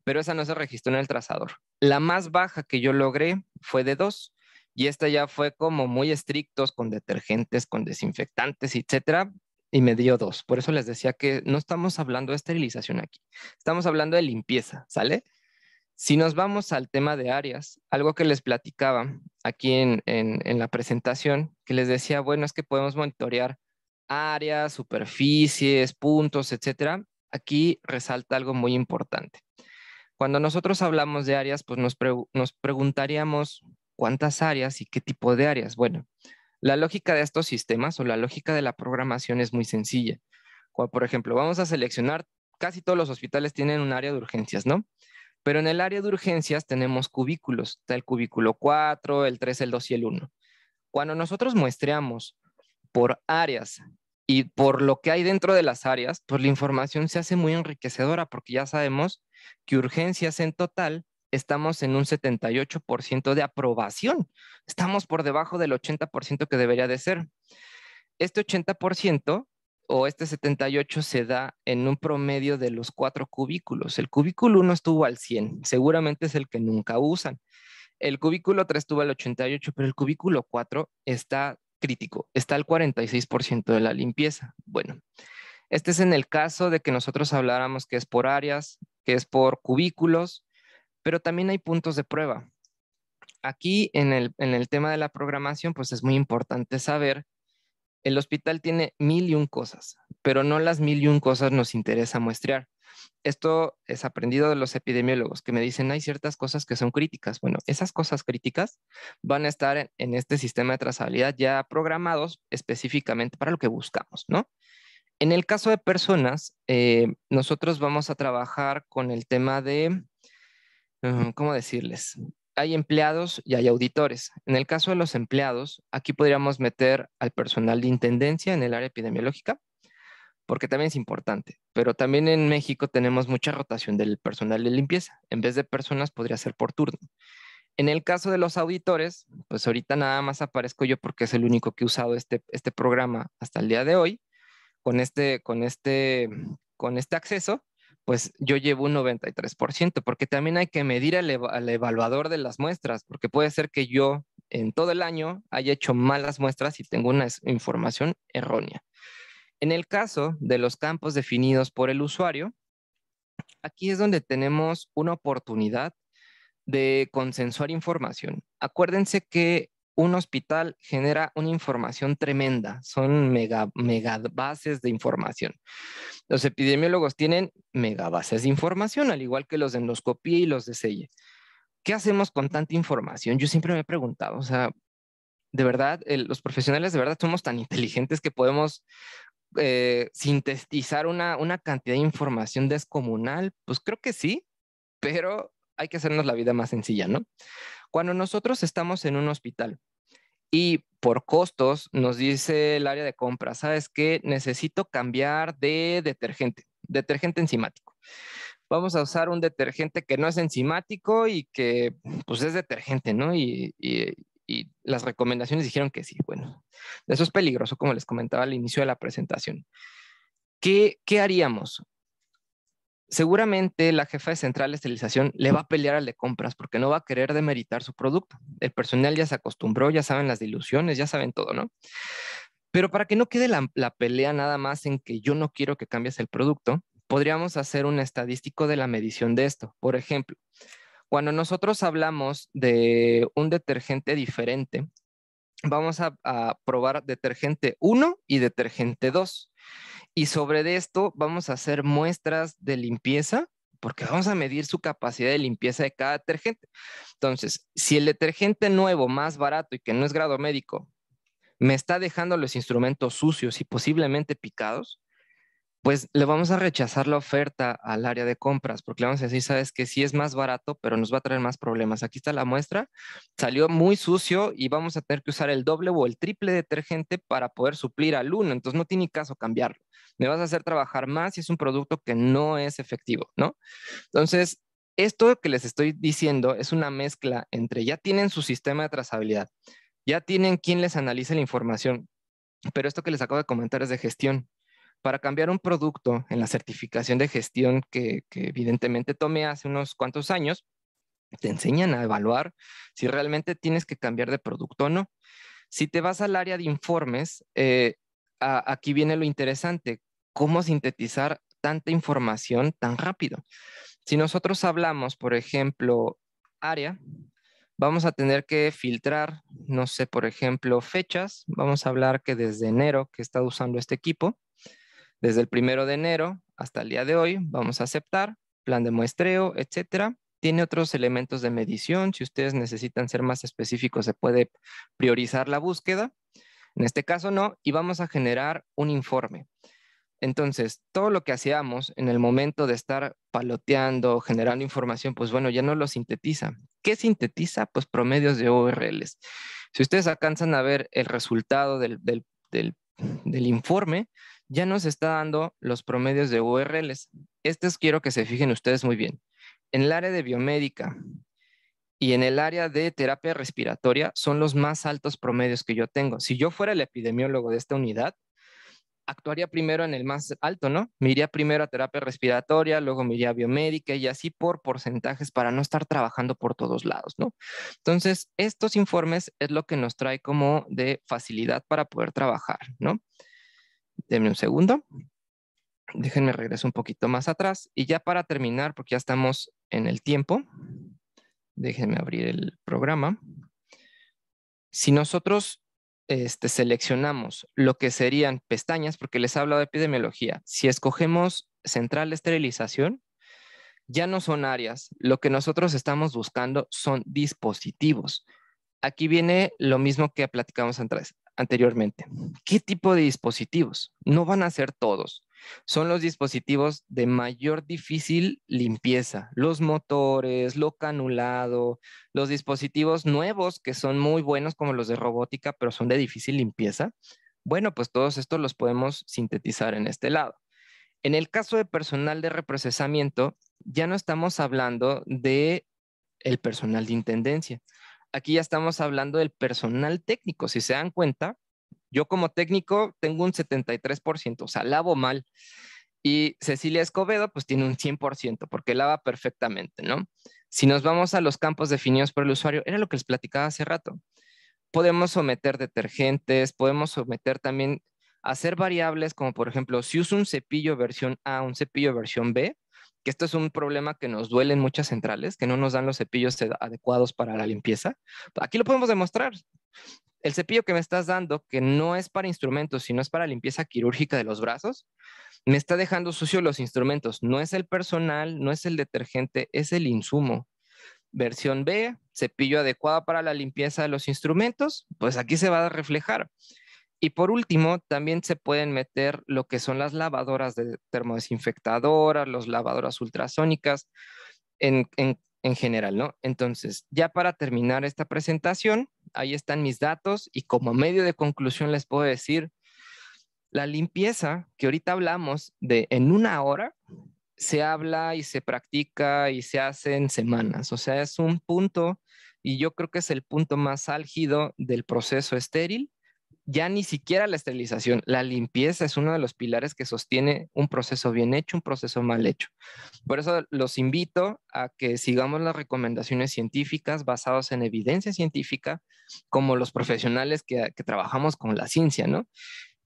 pero esa no se registró en el trazador. La más baja que yo logré fue de 2 y esta ya fue como muy estrictos con detergentes, con desinfectantes, etcétera, y me dio dos. Por eso les decía que no estamos hablando de esterilización aquí, estamos hablando de limpieza, ¿sale? Si nos vamos al tema de áreas, algo que les platicaba aquí en, la presentación, que les decía, bueno, es que podemos monitorear áreas, superficies, puntos, etcétera. Aquí resalta algo muy importante. Cuando nosotros hablamos de áreas, pues nos, nos preguntaríamos cuántas áreas y qué tipo de áreas. Bueno, la lógica de estos sistemas o la lógica de la programación es muy sencilla. por ejemplo, vamos a seleccionar, casi todos los hospitales tienen un área de urgencias, ¿no? Pero en el área de urgencias tenemos cubículos, está el cubículo 4, el 3, el 2 y el 1. Cuando nosotros muestreamos por áreas y por lo que hay dentro de las áreas, pues la información se hace muy enriquecedora porque ya sabemos que urgencias en total estamos en un 78% de aprobación. Estamos por debajo del 80% que debería de ser. Este 80% o este 78 se da en un promedio de los cuatro cubículos. El cubículo 1 estuvo al 100, seguramente es el que nunca usan. El cubículo 3 estuvo al 88, pero el cubículo 4 está crítico, está al 46% de la limpieza. Bueno, este es en el caso de que nosotros habláramos que es por áreas, que es por cubículos, pero también hay puntos de prueba. Aquí en el, en el tema de la programación, pues es muy importante saber el hospital tiene mil y un cosas, pero no las mil y un cosas nos interesa muestrear. Esto es aprendido de los epidemiólogos que me dicen hay ciertas cosas que son críticas. Bueno, esas cosas críticas van a estar en, este sistema de trazabilidad ya programados específicamente para lo que buscamos, ¿no? En el caso de personas, eh, nosotros vamos a trabajar con el tema de, eh, ¿cómo decirles? hay empleados y hay auditores. En el caso de los empleados, aquí podríamos meter al personal de intendencia en el área epidemiológica, porque también es importante. Pero también en México tenemos mucha rotación del personal de limpieza. En vez de personas, podría ser por turno. En el caso de los auditores, pues ahorita nada más aparezco yo porque es el único que ha usado este, este programa hasta el día de hoy, con este, con este, con este acceso pues yo llevo un 93%, porque también hay que medir al, evaluador de las muestras, porque puede ser que yo en todo el año haya hecho malas muestras y tengo una información errónea. En el caso de los campos definidos por el usuario, aquí es donde tenemos una oportunidad de consensuar información. Acuérdense que un hospital genera una información tremenda, son mega, megabases de información. Los epidemiólogos tienen megabases de información, al igual que los de endoscopía y los de selle. ¿Qué hacemos con tanta información? Yo siempre me he preguntado, o sea, de verdad, los profesionales de verdad somos tan inteligentes que podemos eh, sintetizar una, una cantidad de información descomunal. Pues creo que sí, pero hay que hacernos la vida más sencilla, ¿no? Cuando nosotros estamos en un hospital, y por costos nos dice el área de compra, ¿sabes qué? Necesito cambiar de detergente, detergente enzimático. Vamos a usar un detergente que no es enzimático y que pues es detergente, ¿no? Y, las recomendaciones dijeron que sí. Bueno, eso es peligroso, como les comentaba al inicio de la presentación. ¿Qué, ¿Qué haríamos? seguramente la jefa de central de esterilización le va a pelear al de compras porque no va a querer demeritar su producto. El personal ya se acostumbró, ya saben las diluciones, ya saben todo, ¿no? Pero para que no quede la, pelea nada más en que yo no quiero que cambies el producto, podríamos hacer un estadístico de la medición de esto. Por ejemplo, cuando nosotros hablamos de un detergente diferente, vamos a, a probar detergente 1 y detergente 2. Y sobre de esto vamos a hacer muestras de limpieza porque vamos a medir su capacidad de limpieza de cada detergente. Entonces, si el detergente nuevo, más barato y que no es grado médico, me está dejando los instrumentos sucios y posiblemente picados, pues le vamos a rechazar la oferta al área de compras, porque le vamos a decir, sabes que sí es más barato, pero nos va a traer más problemas. Aquí está la muestra, salió muy sucio y vamos a tener que usar el doble o el triple detergente para poder suplir al uno, entonces no tiene caso cambiarlo me vas a hacer trabajar más si es un producto que no es efectivo, ¿no? Entonces, esto que les estoy diciendo es una mezcla entre ya tienen su sistema de trazabilidad, ya tienen quien les analice la información, pero esto que les acabo de comentar es de gestión. Para cambiar un producto en la certificación de gestión que, evidentemente tomé hace unos cuantos años, te enseñan a evaluar si realmente tienes que cambiar de producto o no. Si te vas al área de informes, eh, aquí viene lo interesante cómo sintetizar tanta información tan rápido. Si nosotros hablamos, por ejemplo, área, vamos a tener que filtrar, no sé, por ejemplo, fechas. Vamos a hablar que desde enero que he estado usando este equipo, desde el primero de enero hasta el día de hoy, vamos a aceptar plan de muestreo, etcétera. Tiene otros elementos de medición. Si ustedes necesitan ser más específicos, se puede priorizar la búsqueda. En este caso no, y vamos a generar un informe. Entonces, todo lo que hacíamos en el momento de estar paloteando, generando información, pues bueno, ya no lo sintetiza. ¿Qué sintetiza? Pues promedios de URLs. Si ustedes alcanzan a ver el resultado del, informe, ya nos está dando los promedios de URLs. Estos quiero que se fijen ustedes muy bien. En el área de biomédica y en el área de terapia respiratoria son los más altos promedios que yo tengo. Si yo fuera el epidemiólogo de esta unidad, actuaría primero en el más alto, ¿no? Me iría primero a terapia respiratoria, luego me iría a biomédica y así por porcentajes para no estar trabajando por todos lados, ¿no? Entonces, estos informes es lo que nos trae como de facilidad para poder trabajar, ¿no? Denme un segundo. Déjenme regresar un poquito más atrás y ya para terminar, porque ya estamos en el tiempo, déjenme abrir el programa. Si nosotros este, seleccionamos lo que serían pestañas, porque les he hablado de epidemiología, si escogemos central de esterilización, ya no son áreas, lo que nosotros estamos buscando son dispositivos. Aquí viene lo mismo que platicamos anteriormente. ¿Qué tipo de dispositivos? No van a ser todos son los dispositivos de mayor difícil limpieza, los motores, lo canulado, los dispositivos nuevos que son muy buenos como los de robótica, pero son de difícil limpieza. Bueno, pues todos estos los podemos sintetizar en este lado. En el caso de personal de reprocesamiento, ya no estamos hablando de el personal de intendencia. Aquí ya estamos hablando del personal técnico. Si se dan cuenta, yo como técnico tengo un 73%, o sea, lavo mal. Y Cecilia Escobedo pues tiene un 100% porque lava perfectamente, ¿no? Si nos vamos a los campos definidos por el usuario, era lo que les platicaba hace rato. Podemos someter detergentes, podemos someter también hacer variables como por ejemplo, si uso un cepillo versión A, un cepillo versión B, que esto es un problema que nos duele en muchas centrales, que no nos dan los cepillos adecuados para la limpieza. Aquí lo podemos demostrar el cepillo que me estás dando, que no es para instrumentos, sino es para limpieza quirúrgica de los brazos, me está dejando sucio los instrumentos. No es el personal, no es el detergente, es el insumo. Versión B, cepillo adecuado para la limpieza de los instrumentos, pues aquí se va a reflejar. Y por último, también se pueden meter lo que son las lavadoras de termodesinfectadoras, las lavadoras ultrasónicas, en, en general, ¿no? Entonces, ya para terminar esta presentación, ahí están mis datos y como medio de conclusión les puedo decir, la limpieza que ahorita hablamos de en una hora, se habla y se practica y se hace en semanas. O sea, es un punto y yo creo que es el punto más álgido del proceso estéril ya ni siquiera la esterilización, la limpieza es uno de los pilares que sostiene un proceso bien hecho, un proceso mal hecho. Por eso los invito a que sigamos las recomendaciones científicas basadas en evidencia científica, como los profesionales que, trabajamos con la ciencia, ¿no?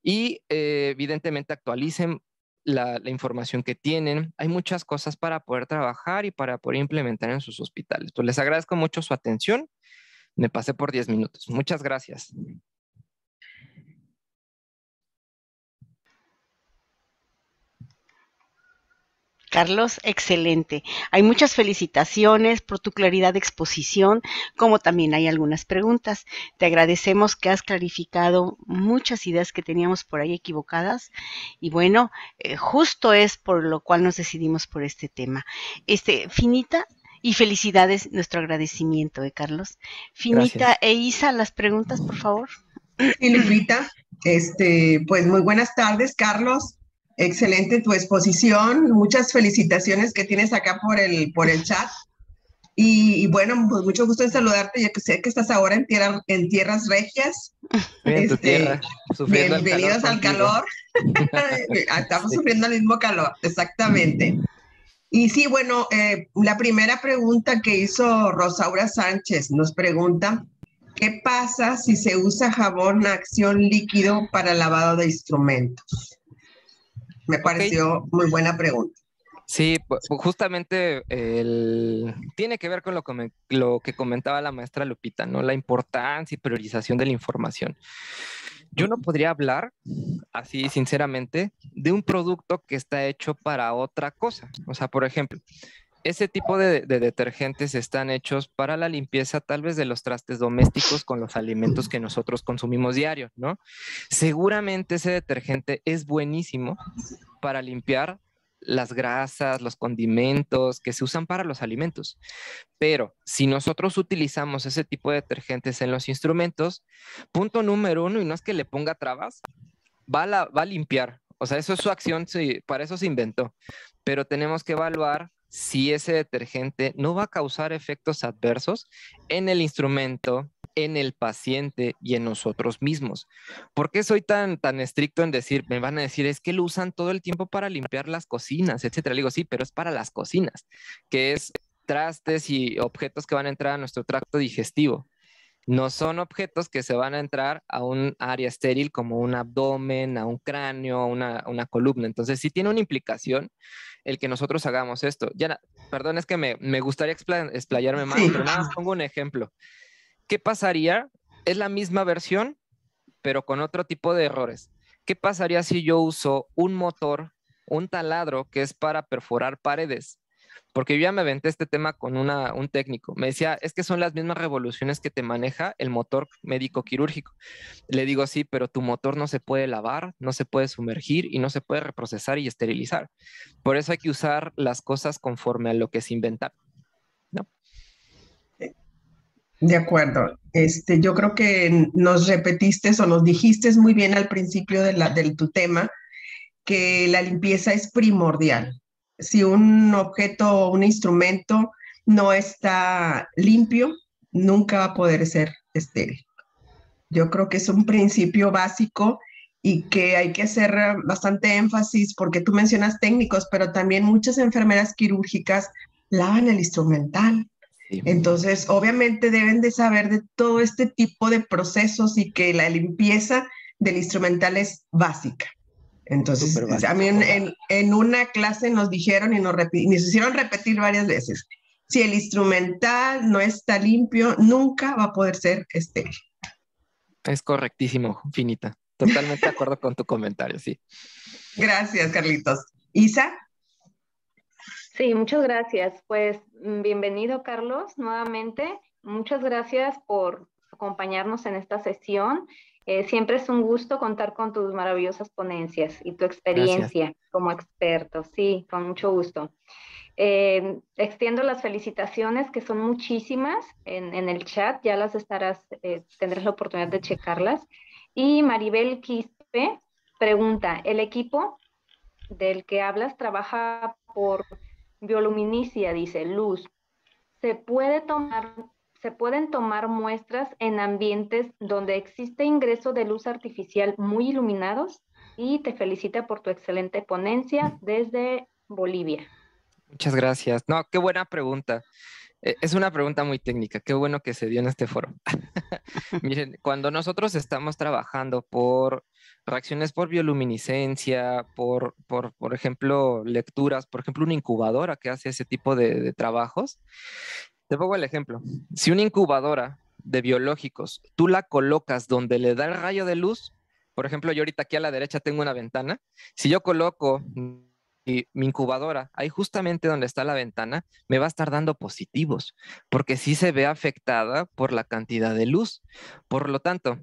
Y eh, evidentemente actualicen la, información que tienen. Hay muchas cosas para poder trabajar y para poder implementar en sus hospitales. Pues, les agradezco mucho su atención. Me pasé por 10 minutos. Muchas gracias. Carlos, excelente. Hay muchas felicitaciones por tu claridad de exposición, como también hay algunas preguntas. Te agradecemos que has clarificado muchas ideas que teníamos por ahí equivocadas y bueno, eh, justo es por lo cual nos decidimos por este tema. Este, Finita, y felicidades, nuestro agradecimiento, de ¿eh, Carlos. Finita e Isa, las preguntas, por favor. Sí, Este, pues muy buenas tardes, Carlos. Excelente tu exposición. Muchas felicitaciones que tienes acá por el, por el chat. Y, bueno, pues mucho gusto en saludarte, ya que sé que estás ahora en, en tierras regias. tu este, tierra, bienvenidos al calor. Ah, estamos sufriendo el mismo calor, exactamente. Y sí, bueno, eh, la primera pregunta que hizo Rosaura Sánchez nos pregunta, ¿qué pasa si se usa jabón a acción líquido para lavado de instrumentos? Me pareció muy buena pregunta. Sí, justamente tiene que ver con lo, lo que comentaba la maestra Lupita, ¿no? La importancia y priorización de la información. Yo no podría hablar, así sinceramente, de un producto que está hecho para otra cosa. O sea, por ejemplo, ese tipo de, detergentes están hechos para la limpieza tal vez de los trastes domésticos con los alimentos que nosotros consumimos diario, ¿no? Seguramente ese detergente es buenísimo para limpiar las grasas, los condimentos que se usan para los alimentos. Pero si nosotros utilizamos ese tipo de detergentes en los instrumentos, punto número uno, y no es que le ponga trabas, va a, va a limpiar. O sea, eso es su acción, para eso se inventó. Pero tenemos que evaluar si ese detergente no va a causar efectos adversos en el instrumento, en el paciente y en nosotros mismos. ¿Por qué soy tan, tan estricto en decir, me van a decir, es que lo usan todo el tiempo para limpiar las cocinas, etcétera? Le digo, sí, pero es para las cocinas, que es trastes y objetos que van a entrar a nuestro tracto digestivo. No son objetos que se van a entrar a un área estéril como un abdomen, a un cráneo, a una, columna. Entonces, sí tiene una implicación el que nosotros hagamos esto. Ya, perdón, es que me, gustaría explayarme más, pero más pongo un ejemplo. ¿Qué pasaría? Es la misma versión, pero con otro tipo de errores. ¿Qué pasaría si yo uso un motor, un taladro que es para perforar paredes? porque yo ya me aventé este tema con un técnico. Me decía, es que son las mismas revoluciones que te maneja el motor médico quirúrgico. Le digo, sí, pero tu motor no se puede lavar, no se puede sumergir y no se puede reprocesar y esterilizar. Por eso hay que usar las cosas conforme a lo que se inventa, De acuerdo. Este, yo creo que nos repetiste o nos dijiste muy bien al principio de, la, de tu tema que la limpieza es primordial, si un objeto o un instrumento no está limpio, nunca va a poder ser estéril. Yo creo que es un principio básico y que hay que hacer bastante énfasis porque tú mencionas técnicos, pero también muchas enfermeras quirúrgicas lavan el instrumental. Entonces, obviamente deben de saber de todo este tipo de procesos y que la limpieza del instrumental es básica. Entonces, a mí en, una clase nos dijeron y nos, hicieron repetir varias veces, si el instrumental no está limpio, nunca va a poder ser este. Es correctísimo, Finita. Totalmente de acuerdo con tu comentario, sí. Gracias, Carlitos. Isa. Sí, muchas gracias. Pues mm, bienvenido, Carlos, nuevamente. Muchas gracias por acompañarnos en esta sesión. Eh, siempre es un gusto contar con tus maravillosas ponencias y tu experiencia como experto. Sí, con mucho gusto. Eh, extiendo las felicitaciones, que son muchísimas en, el chat, ya las estarás, eh, tendrás la oportunidad de checarlas. Y Maribel Quispe pregunta, ¿el equipo del que hablas trabaja por bioluminicia, dice Luz? ¿Se puede tomar se pueden tomar muestras en ambientes donde existe ingreso de luz artificial muy iluminados y te felicita por tu excelente ponencia desde Bolivia. Muchas gracias. No, qué buena pregunta. E, es una pregunta muy técnica. Qué bueno que se dio en este foro. Miren, cuando nosotros estamos trabajando por reacciones por bioluminiscencia, por, por, ejemplo, lecturas, por ejemplo, una incubadora que hace ese tipo de, de trabajos, te pongo el ejemplo. Si una incubadora de biológicos tú la colocas donde le da el rayo de luz, por ejemplo, yo ahorita aquí a la derecha tengo una ventana, si yo coloco y mi incubadora, ahí justamente donde está la ventana, me va a estar dando positivos, porque sí se ve afectada por la cantidad de luz. Por lo tanto,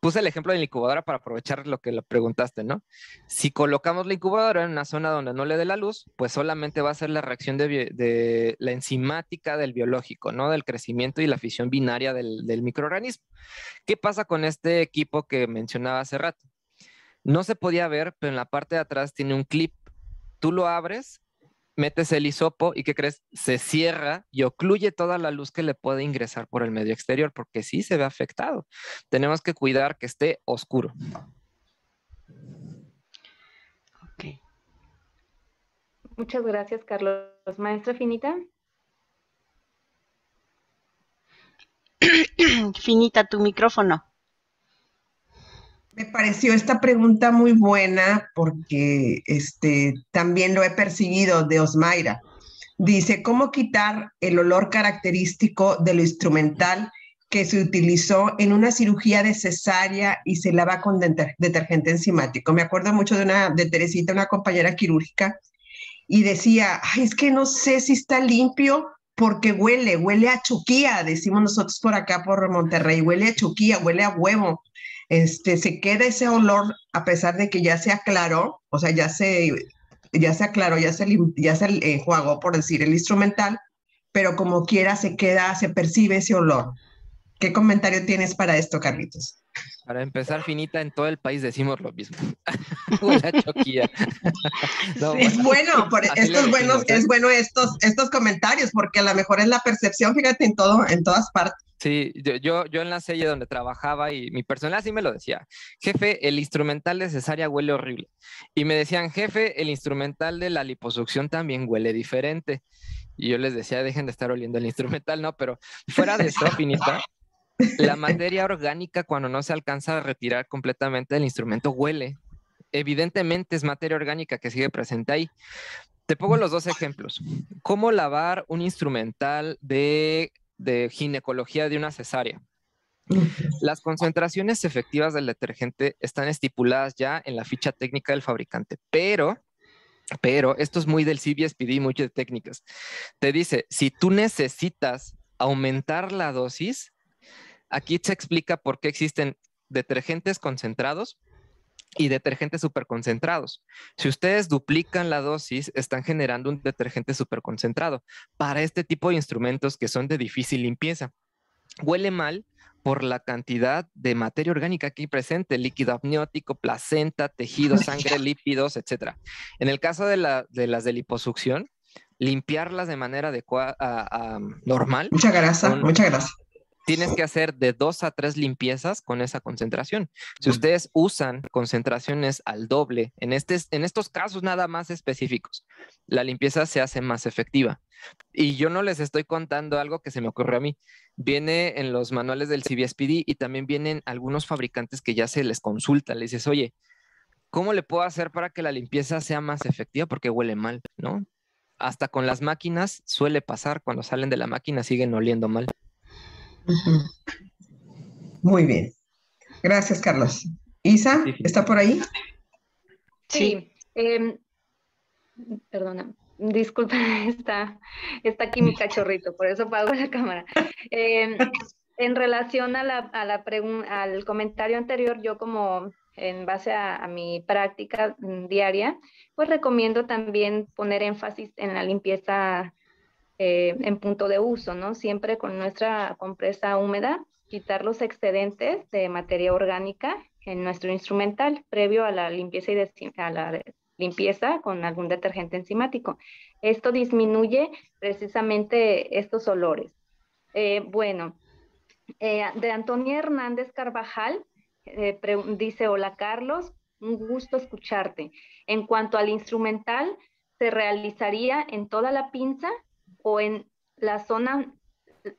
puse el ejemplo de la incubadora para aprovechar lo que lo preguntaste, ¿no? Si colocamos la incubadora en una zona donde no le dé la luz, pues solamente va a ser la reacción de, la enzimática del biológico, ¿no? Del crecimiento y la fisión binaria del microorganismo. ¿Qué pasa con este equipo que mencionaba hace rato? No se podía ver, pero en la parte de atrás tiene un clip tú lo abres, metes el hisopo y ¿qué crees? Se cierra y ocluye toda la luz que le puede ingresar por el medio exterior porque sí se ve afectado. Tenemos que cuidar que esté oscuro. Ok. Muchas gracias, Carlos. Maestra Finita. Finita, tu micrófono. Me pareció esta pregunta muy buena porque este, también lo he percibido de Osmaira. Dice, ¿cómo quitar el olor característico de lo instrumental que se utilizó en una cirugía de cesárea y se lava con detergente enzimático? Me acuerdo mucho de una de Teresita, una compañera quirúrgica, y decía, es que no sé si está limpio porque huele, huele a chuquía, decimos nosotros por acá, por Monterrey, huele a chuquía, huele a huevo este, se queda ese olor a pesar de que ya se aclaró, o sea, ya se, ya se aclaró, ya se, ya se enjuagó, por decir, el instrumental, pero como quiera se queda, se percibe ese olor. ¿Qué comentario tienes para esto, Carlitos? Para empezar, finita, en todo el país decimos lo mismo. Una choquilla. es bueno, estos buenos, es ¿eh? bueno estos, estos comentarios, porque a lo mejor es la percepción, fíjate, en todo, en todas partes. Sí, yo, yo en la serie donde trabajaba y mi personal sí me lo decía, jefe, el instrumental de cesárea huele horrible. Y me decían, jefe, el instrumental de la liposucción también huele diferente. Y yo les decía, dejen de estar oliendo el instrumental, no, pero fuera de esto, finita. La materia orgánica, cuando no se alcanza a retirar completamente del instrumento, huele. Evidentemente es materia orgánica que sigue presente ahí. Te pongo los dos ejemplos. ¿Cómo lavar un instrumental de, ginecología de una cesárea? Las concentraciones efectivas del detergente están estipuladas ya en la ficha técnica del fabricante, pero pero esto es muy del CBSPD y de técnicas. Te dice, si tú necesitas aumentar la dosis, Aquí se explica por qué existen detergentes concentrados y detergentes superconcentrados. Si ustedes duplican la dosis, están generando un detergente superconcentrado para este tipo de instrumentos que son de difícil limpieza. Huele mal por la cantidad de materia orgánica aquí presente, líquido amniótico, placenta, tejido, sangre, lípidos, etc. En el caso de, las de liposucción, limpiarlas de manera adecuada, ah, ah, normal. Muchas gracias, muchas gracias tienes que hacer de dos a tres limpiezas con esa concentración. Si ustedes usan concentraciones al doble, en, este, en estos casos nada más específicos, la limpieza se hace más efectiva. Y yo no les estoy contando algo que se me ocurrió a mí. Viene en los manuales del CBSPD y también vienen algunos fabricantes que ya se les consulta, les dices, oye, ¿cómo le puedo hacer para que la limpieza sea más efectiva? Porque huele mal, ¿no? Hasta con las máquinas suele pasar, cuando salen de la máquina siguen oliendo mal. Muy bien. Gracias, Carlos. Isa, ¿está por ahí? Sí. Em, perdona, disculpa está aquí mi cachorrito, por eso apago la cámara. Em, en relación a la, a al comentario anterior, yo como en base a, a, mi práctica diaria, pues recomiendo también poner énfasis en la limpieza eh, en punto de uso, ¿no? Siempre con nuestra compresa húmeda, quitar los excedentes de materia orgánica en nuestro instrumental previo a la limpieza y a la limpieza con algún detergente enzimático. Esto disminuye precisamente estos olores. Eh, bueno, eh, de Antonia Hernández Carvajal dice, hola Carlos, un gusto escucharte. En cuanto al instrumental, se realizaría en toda la pinza o en la zona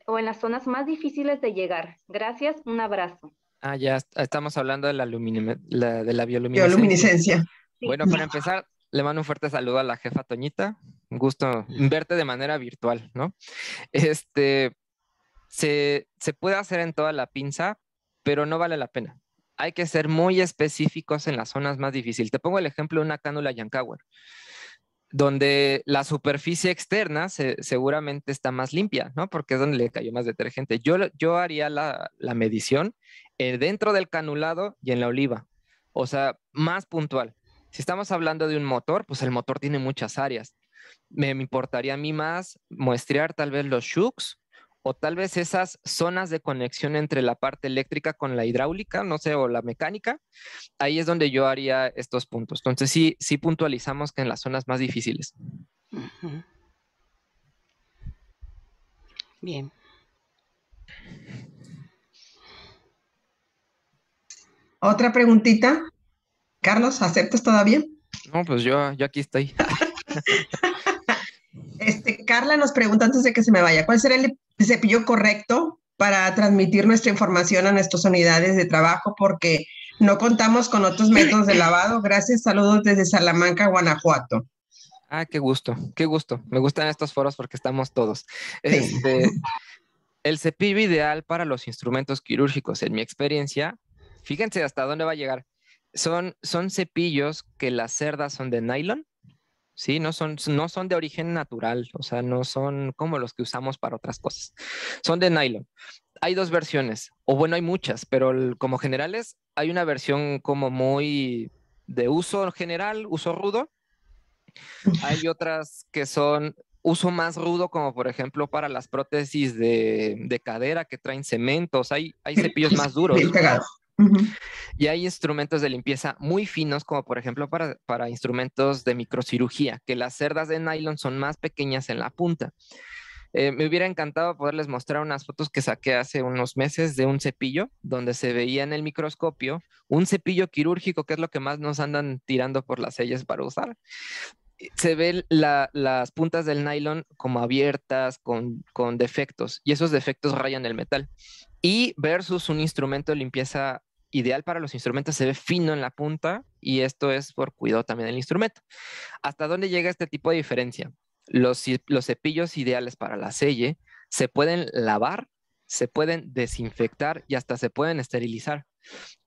o en las zonas más difíciles de llegar. Gracias, un abrazo. Ah, ya estamos hablando de la, de la bioluminiscencia. Bueno, para empezar, le mando un fuerte saludo a la jefa Toñita. Un gusto verte de manera virtual, ¿no? Este, se, puede hacer en toda la pinza, pero no vale la pena. Hay que ser muy específicos en las zonas más difíciles. Te pongo el ejemplo de una cánula Yankauer donde la superficie externa seguramente está más limpia, ¿no? Porque es donde le cayó más detergente. Yo, yo haría la, medición eh, dentro del canulado y en la oliva, o sea, más puntual. Si estamos hablando de un motor, pues el motor tiene muchas áreas. Me, importaría a mí más muestrear tal vez los shooks o tal vez esas zonas de conexión entre la parte eléctrica con la hidráulica, no sé, o la mecánica, ahí es donde yo haría estos puntos. Entonces sí, sí puntualizamos que en las zonas más difíciles. Bien. Otra preguntita. Carlos, ¿aceptas todavía? No, pues yo, yo aquí estoy. Este, Carla nos pregunta antes de que se me vaya, ¿cuál será el cepillo correcto para transmitir nuestra información a nuestras unidades de trabajo porque no contamos con otros métodos de lavado. Gracias, saludos desde Salamanca, Guanajuato. Ah, qué gusto, qué gusto. Me gustan estos foros porque estamos todos. Este, el cepillo ideal para los instrumentos quirúrgicos, en mi experiencia, fíjense hasta dónde va a llegar. Son, son cepillos que las cerdas son de nylon Sí, no son, no son de origen natural, o sea, no son como los que usamos para otras cosas. Son de nylon. Hay dos versiones, o bueno, hay muchas, pero como generales, hay una versión como muy de uso general, uso rudo. Hay otras que son uso más rudo, como por ejemplo para las prótesis de, de cadera que traen cementos, hay, hay cepillos más duros. Y hay instrumentos de limpieza muy finos, como por ejemplo para, instrumentos de microcirugía, que las cerdas de nylon son más pequeñas en la punta. Eh, me hubiera encantado poderles mostrar unas fotos que saqué hace unos meses de un cepillo, donde se veía en el microscopio un cepillo quirúrgico, que es lo que más nos andan tirando por las sellas para usar, se ven las puntas del nylon como abiertas, con, defectos, y esos defectos rayan el metal. Y versus un instrumento de limpieza ideal para los instrumentos, se ve fino en la punta, y esto es por cuidado también del instrumento. ¿Hasta dónde llega este tipo de diferencia? Los, los cepillos ideales para la selle se pueden lavar, se pueden desinfectar y hasta se pueden esterilizar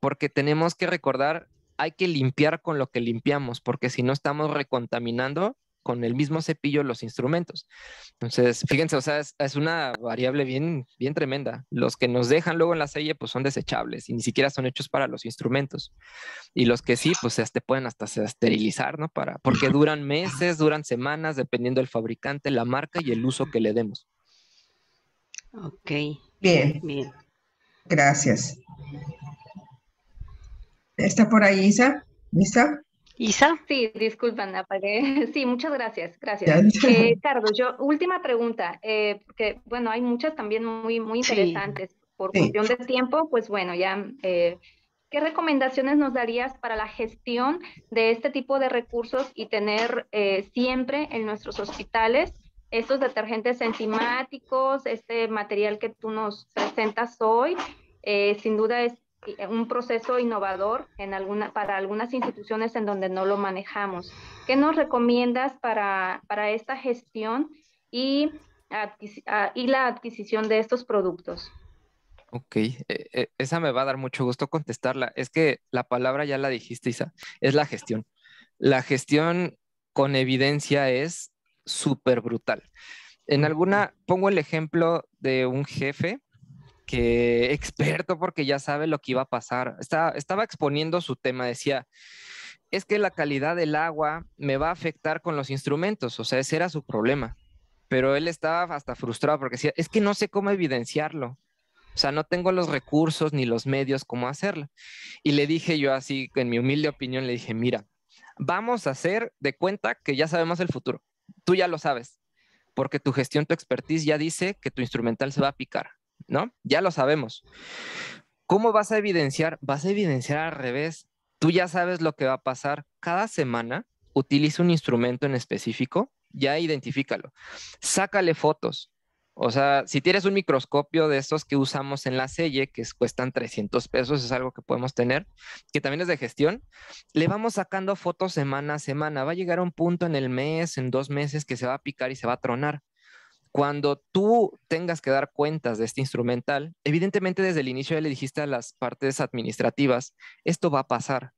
porque tenemos que recordar hay que limpiar con lo que limpiamos, porque si no estamos recontaminando con el mismo cepillo los instrumentos. Entonces, fíjense, o sea, es, una variable bien, bien tremenda. Los que nos dejan luego en la silla, pues son desechables y ni siquiera son hechos para los instrumentos. Y los que sí, pues te pueden hasta esterilizar, ¿no? Para, porque duran meses, duran semanas, dependiendo del fabricante, la marca y el uso que le demos. Ok. Bien. Bien. Gracias. ¿Está por ahí Isa? ¿Lista? Isa. Sí, disculpan, Sí, muchas gracias, gracias. Eh, Carlos, yo, última pregunta, eh, que bueno, hay muchas también muy, muy interesantes. Por cuestión de tiempo, pues bueno, ya, eh, ¿qué recomendaciones nos darías para la gestión de este tipo de recursos y tener eh, siempre en nuestros hospitales estos detergentes enzimáticos, este material que tú nos presentas hoy? sin duda es eh, un proceso innovador para algunas instituciones en donde no lo manejamos. ¿Qué nos recomiendas para, esta gestión ah, y, la adquisición de estos productos? Ok, eh, eh, esa me va a dar mucho gusto contestarla. Es que la palabra ya la dijiste, Isa, es la gestión. La gestión con evidencia es súper brutal. En alguna, pongo el ejemplo de un jefe que experto porque ya sabe lo que iba a pasar. estaba exponiendo su tema, decía, es que la calidad del agua me va a afectar con los instrumentos, o sea, ese era su problema. Pero él estaba hasta frustrado porque decía, es que no sé cómo evidenciarlo. O sea, no tengo los recursos ni los medios cómo hacerlo. Y le dije yo así, en mi humilde opinión, le dije, mira, vamos a hacer de cuenta que ya sabemos el futuro. Tú ya lo sabes, porque tu gestión, tu expertise ya dice que tu instrumental se va a picar. ¿no? Ya lo sabemos. ¿Cómo vas a evidenciar? Vas a evidenciar al revés. Tú ya sabes lo que va a pasar. Cada semana utiliza un instrumento en específico, ya identifícalo. Sácale fotos. O sea, si tienes un microscopio de estos que usamos en la selle, que cuestan 300 pesos, es algo que podemos tener, que también es de gestión, le vamos sacando fotos semana a semana. Va a llegar un punto en el mes, en dos meses, que se va a picar y se va a tronar cuando tú tengas que dar cuentas de este instrumental, evidentemente desde el inicio ya le dijiste a las partes administrativas, esto va a pasar.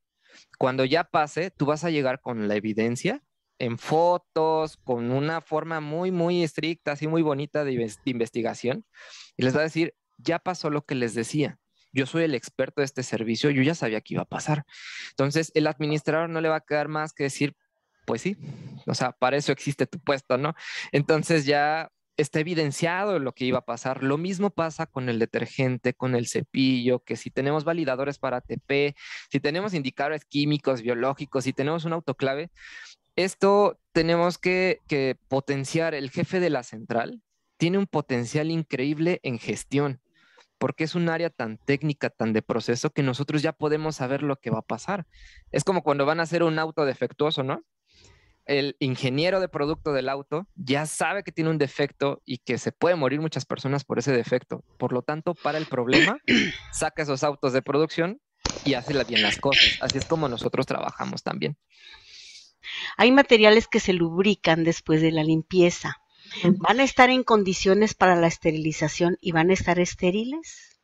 Cuando ya pase, tú vas a llegar con la evidencia en fotos, con una forma muy, muy estricta, así muy bonita de investigación, y les va a decir, ya pasó lo que les decía. Yo soy el experto de este servicio, yo ya sabía que iba a pasar. Entonces, el administrador no le va a quedar más que decir, pues sí, o sea, para eso existe tu puesto, ¿no? Entonces ya está evidenciado lo que iba a pasar. Lo mismo pasa con el detergente, con el cepillo, que si tenemos validadores para ATP, si tenemos indicadores químicos, biológicos, si tenemos un autoclave, esto tenemos que, que potenciar. El jefe de la central tiene un potencial increíble en gestión porque es un área tan técnica, tan de proceso, que nosotros ya podemos saber lo que va a pasar. Es como cuando van a hacer un auto defectuoso, ¿no? el ingeniero de producto del auto ya sabe que tiene un defecto y que se puede morir muchas personas por ese defecto. Por lo tanto, para el problema, saca esos autos de producción y hace bien las cosas. Así es como nosotros trabajamos también. Hay materiales que se lubrican después de la limpieza. ¿Van a estar en condiciones para la esterilización y van a estar estériles?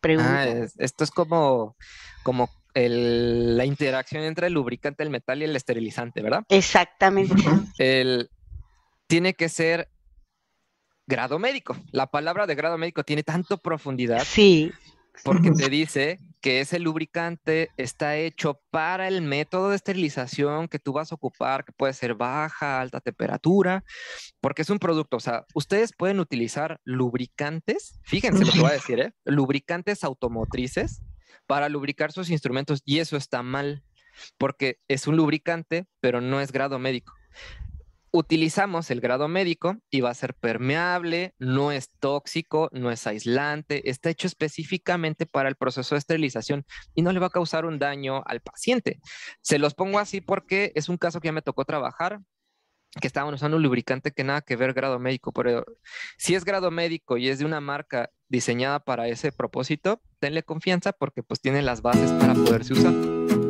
Pregunta. Ah, esto es como, como la interacción entre el lubricante, el metal y el esterilizante, ¿verdad? Exactamente. El, tiene que ser grado médico. La palabra de grado médico tiene tanto profundidad. Sí. Porque te dice que ese lubricante está hecho para el método de esterilización que tú vas a ocupar, que puede ser baja, alta temperatura, porque es un producto. O sea, ustedes pueden utilizar lubricantes, fíjense lo que voy a decir, ¿eh? lubricantes automotrices para lubricar sus instrumentos y eso está mal porque es un lubricante, pero no es grado médico. Utilizamos el grado médico y va a ser permeable, no es tóxico, no es aislante, está hecho específicamente para el proceso de esterilización y no le va a causar un daño al paciente. Se los pongo así porque es un caso que ya me tocó trabajar que estaban usando un lubricante que nada que ver grado médico, pero si es grado médico y es de una marca diseñada para ese propósito, tenle confianza porque pues tiene las bases para poderse usar.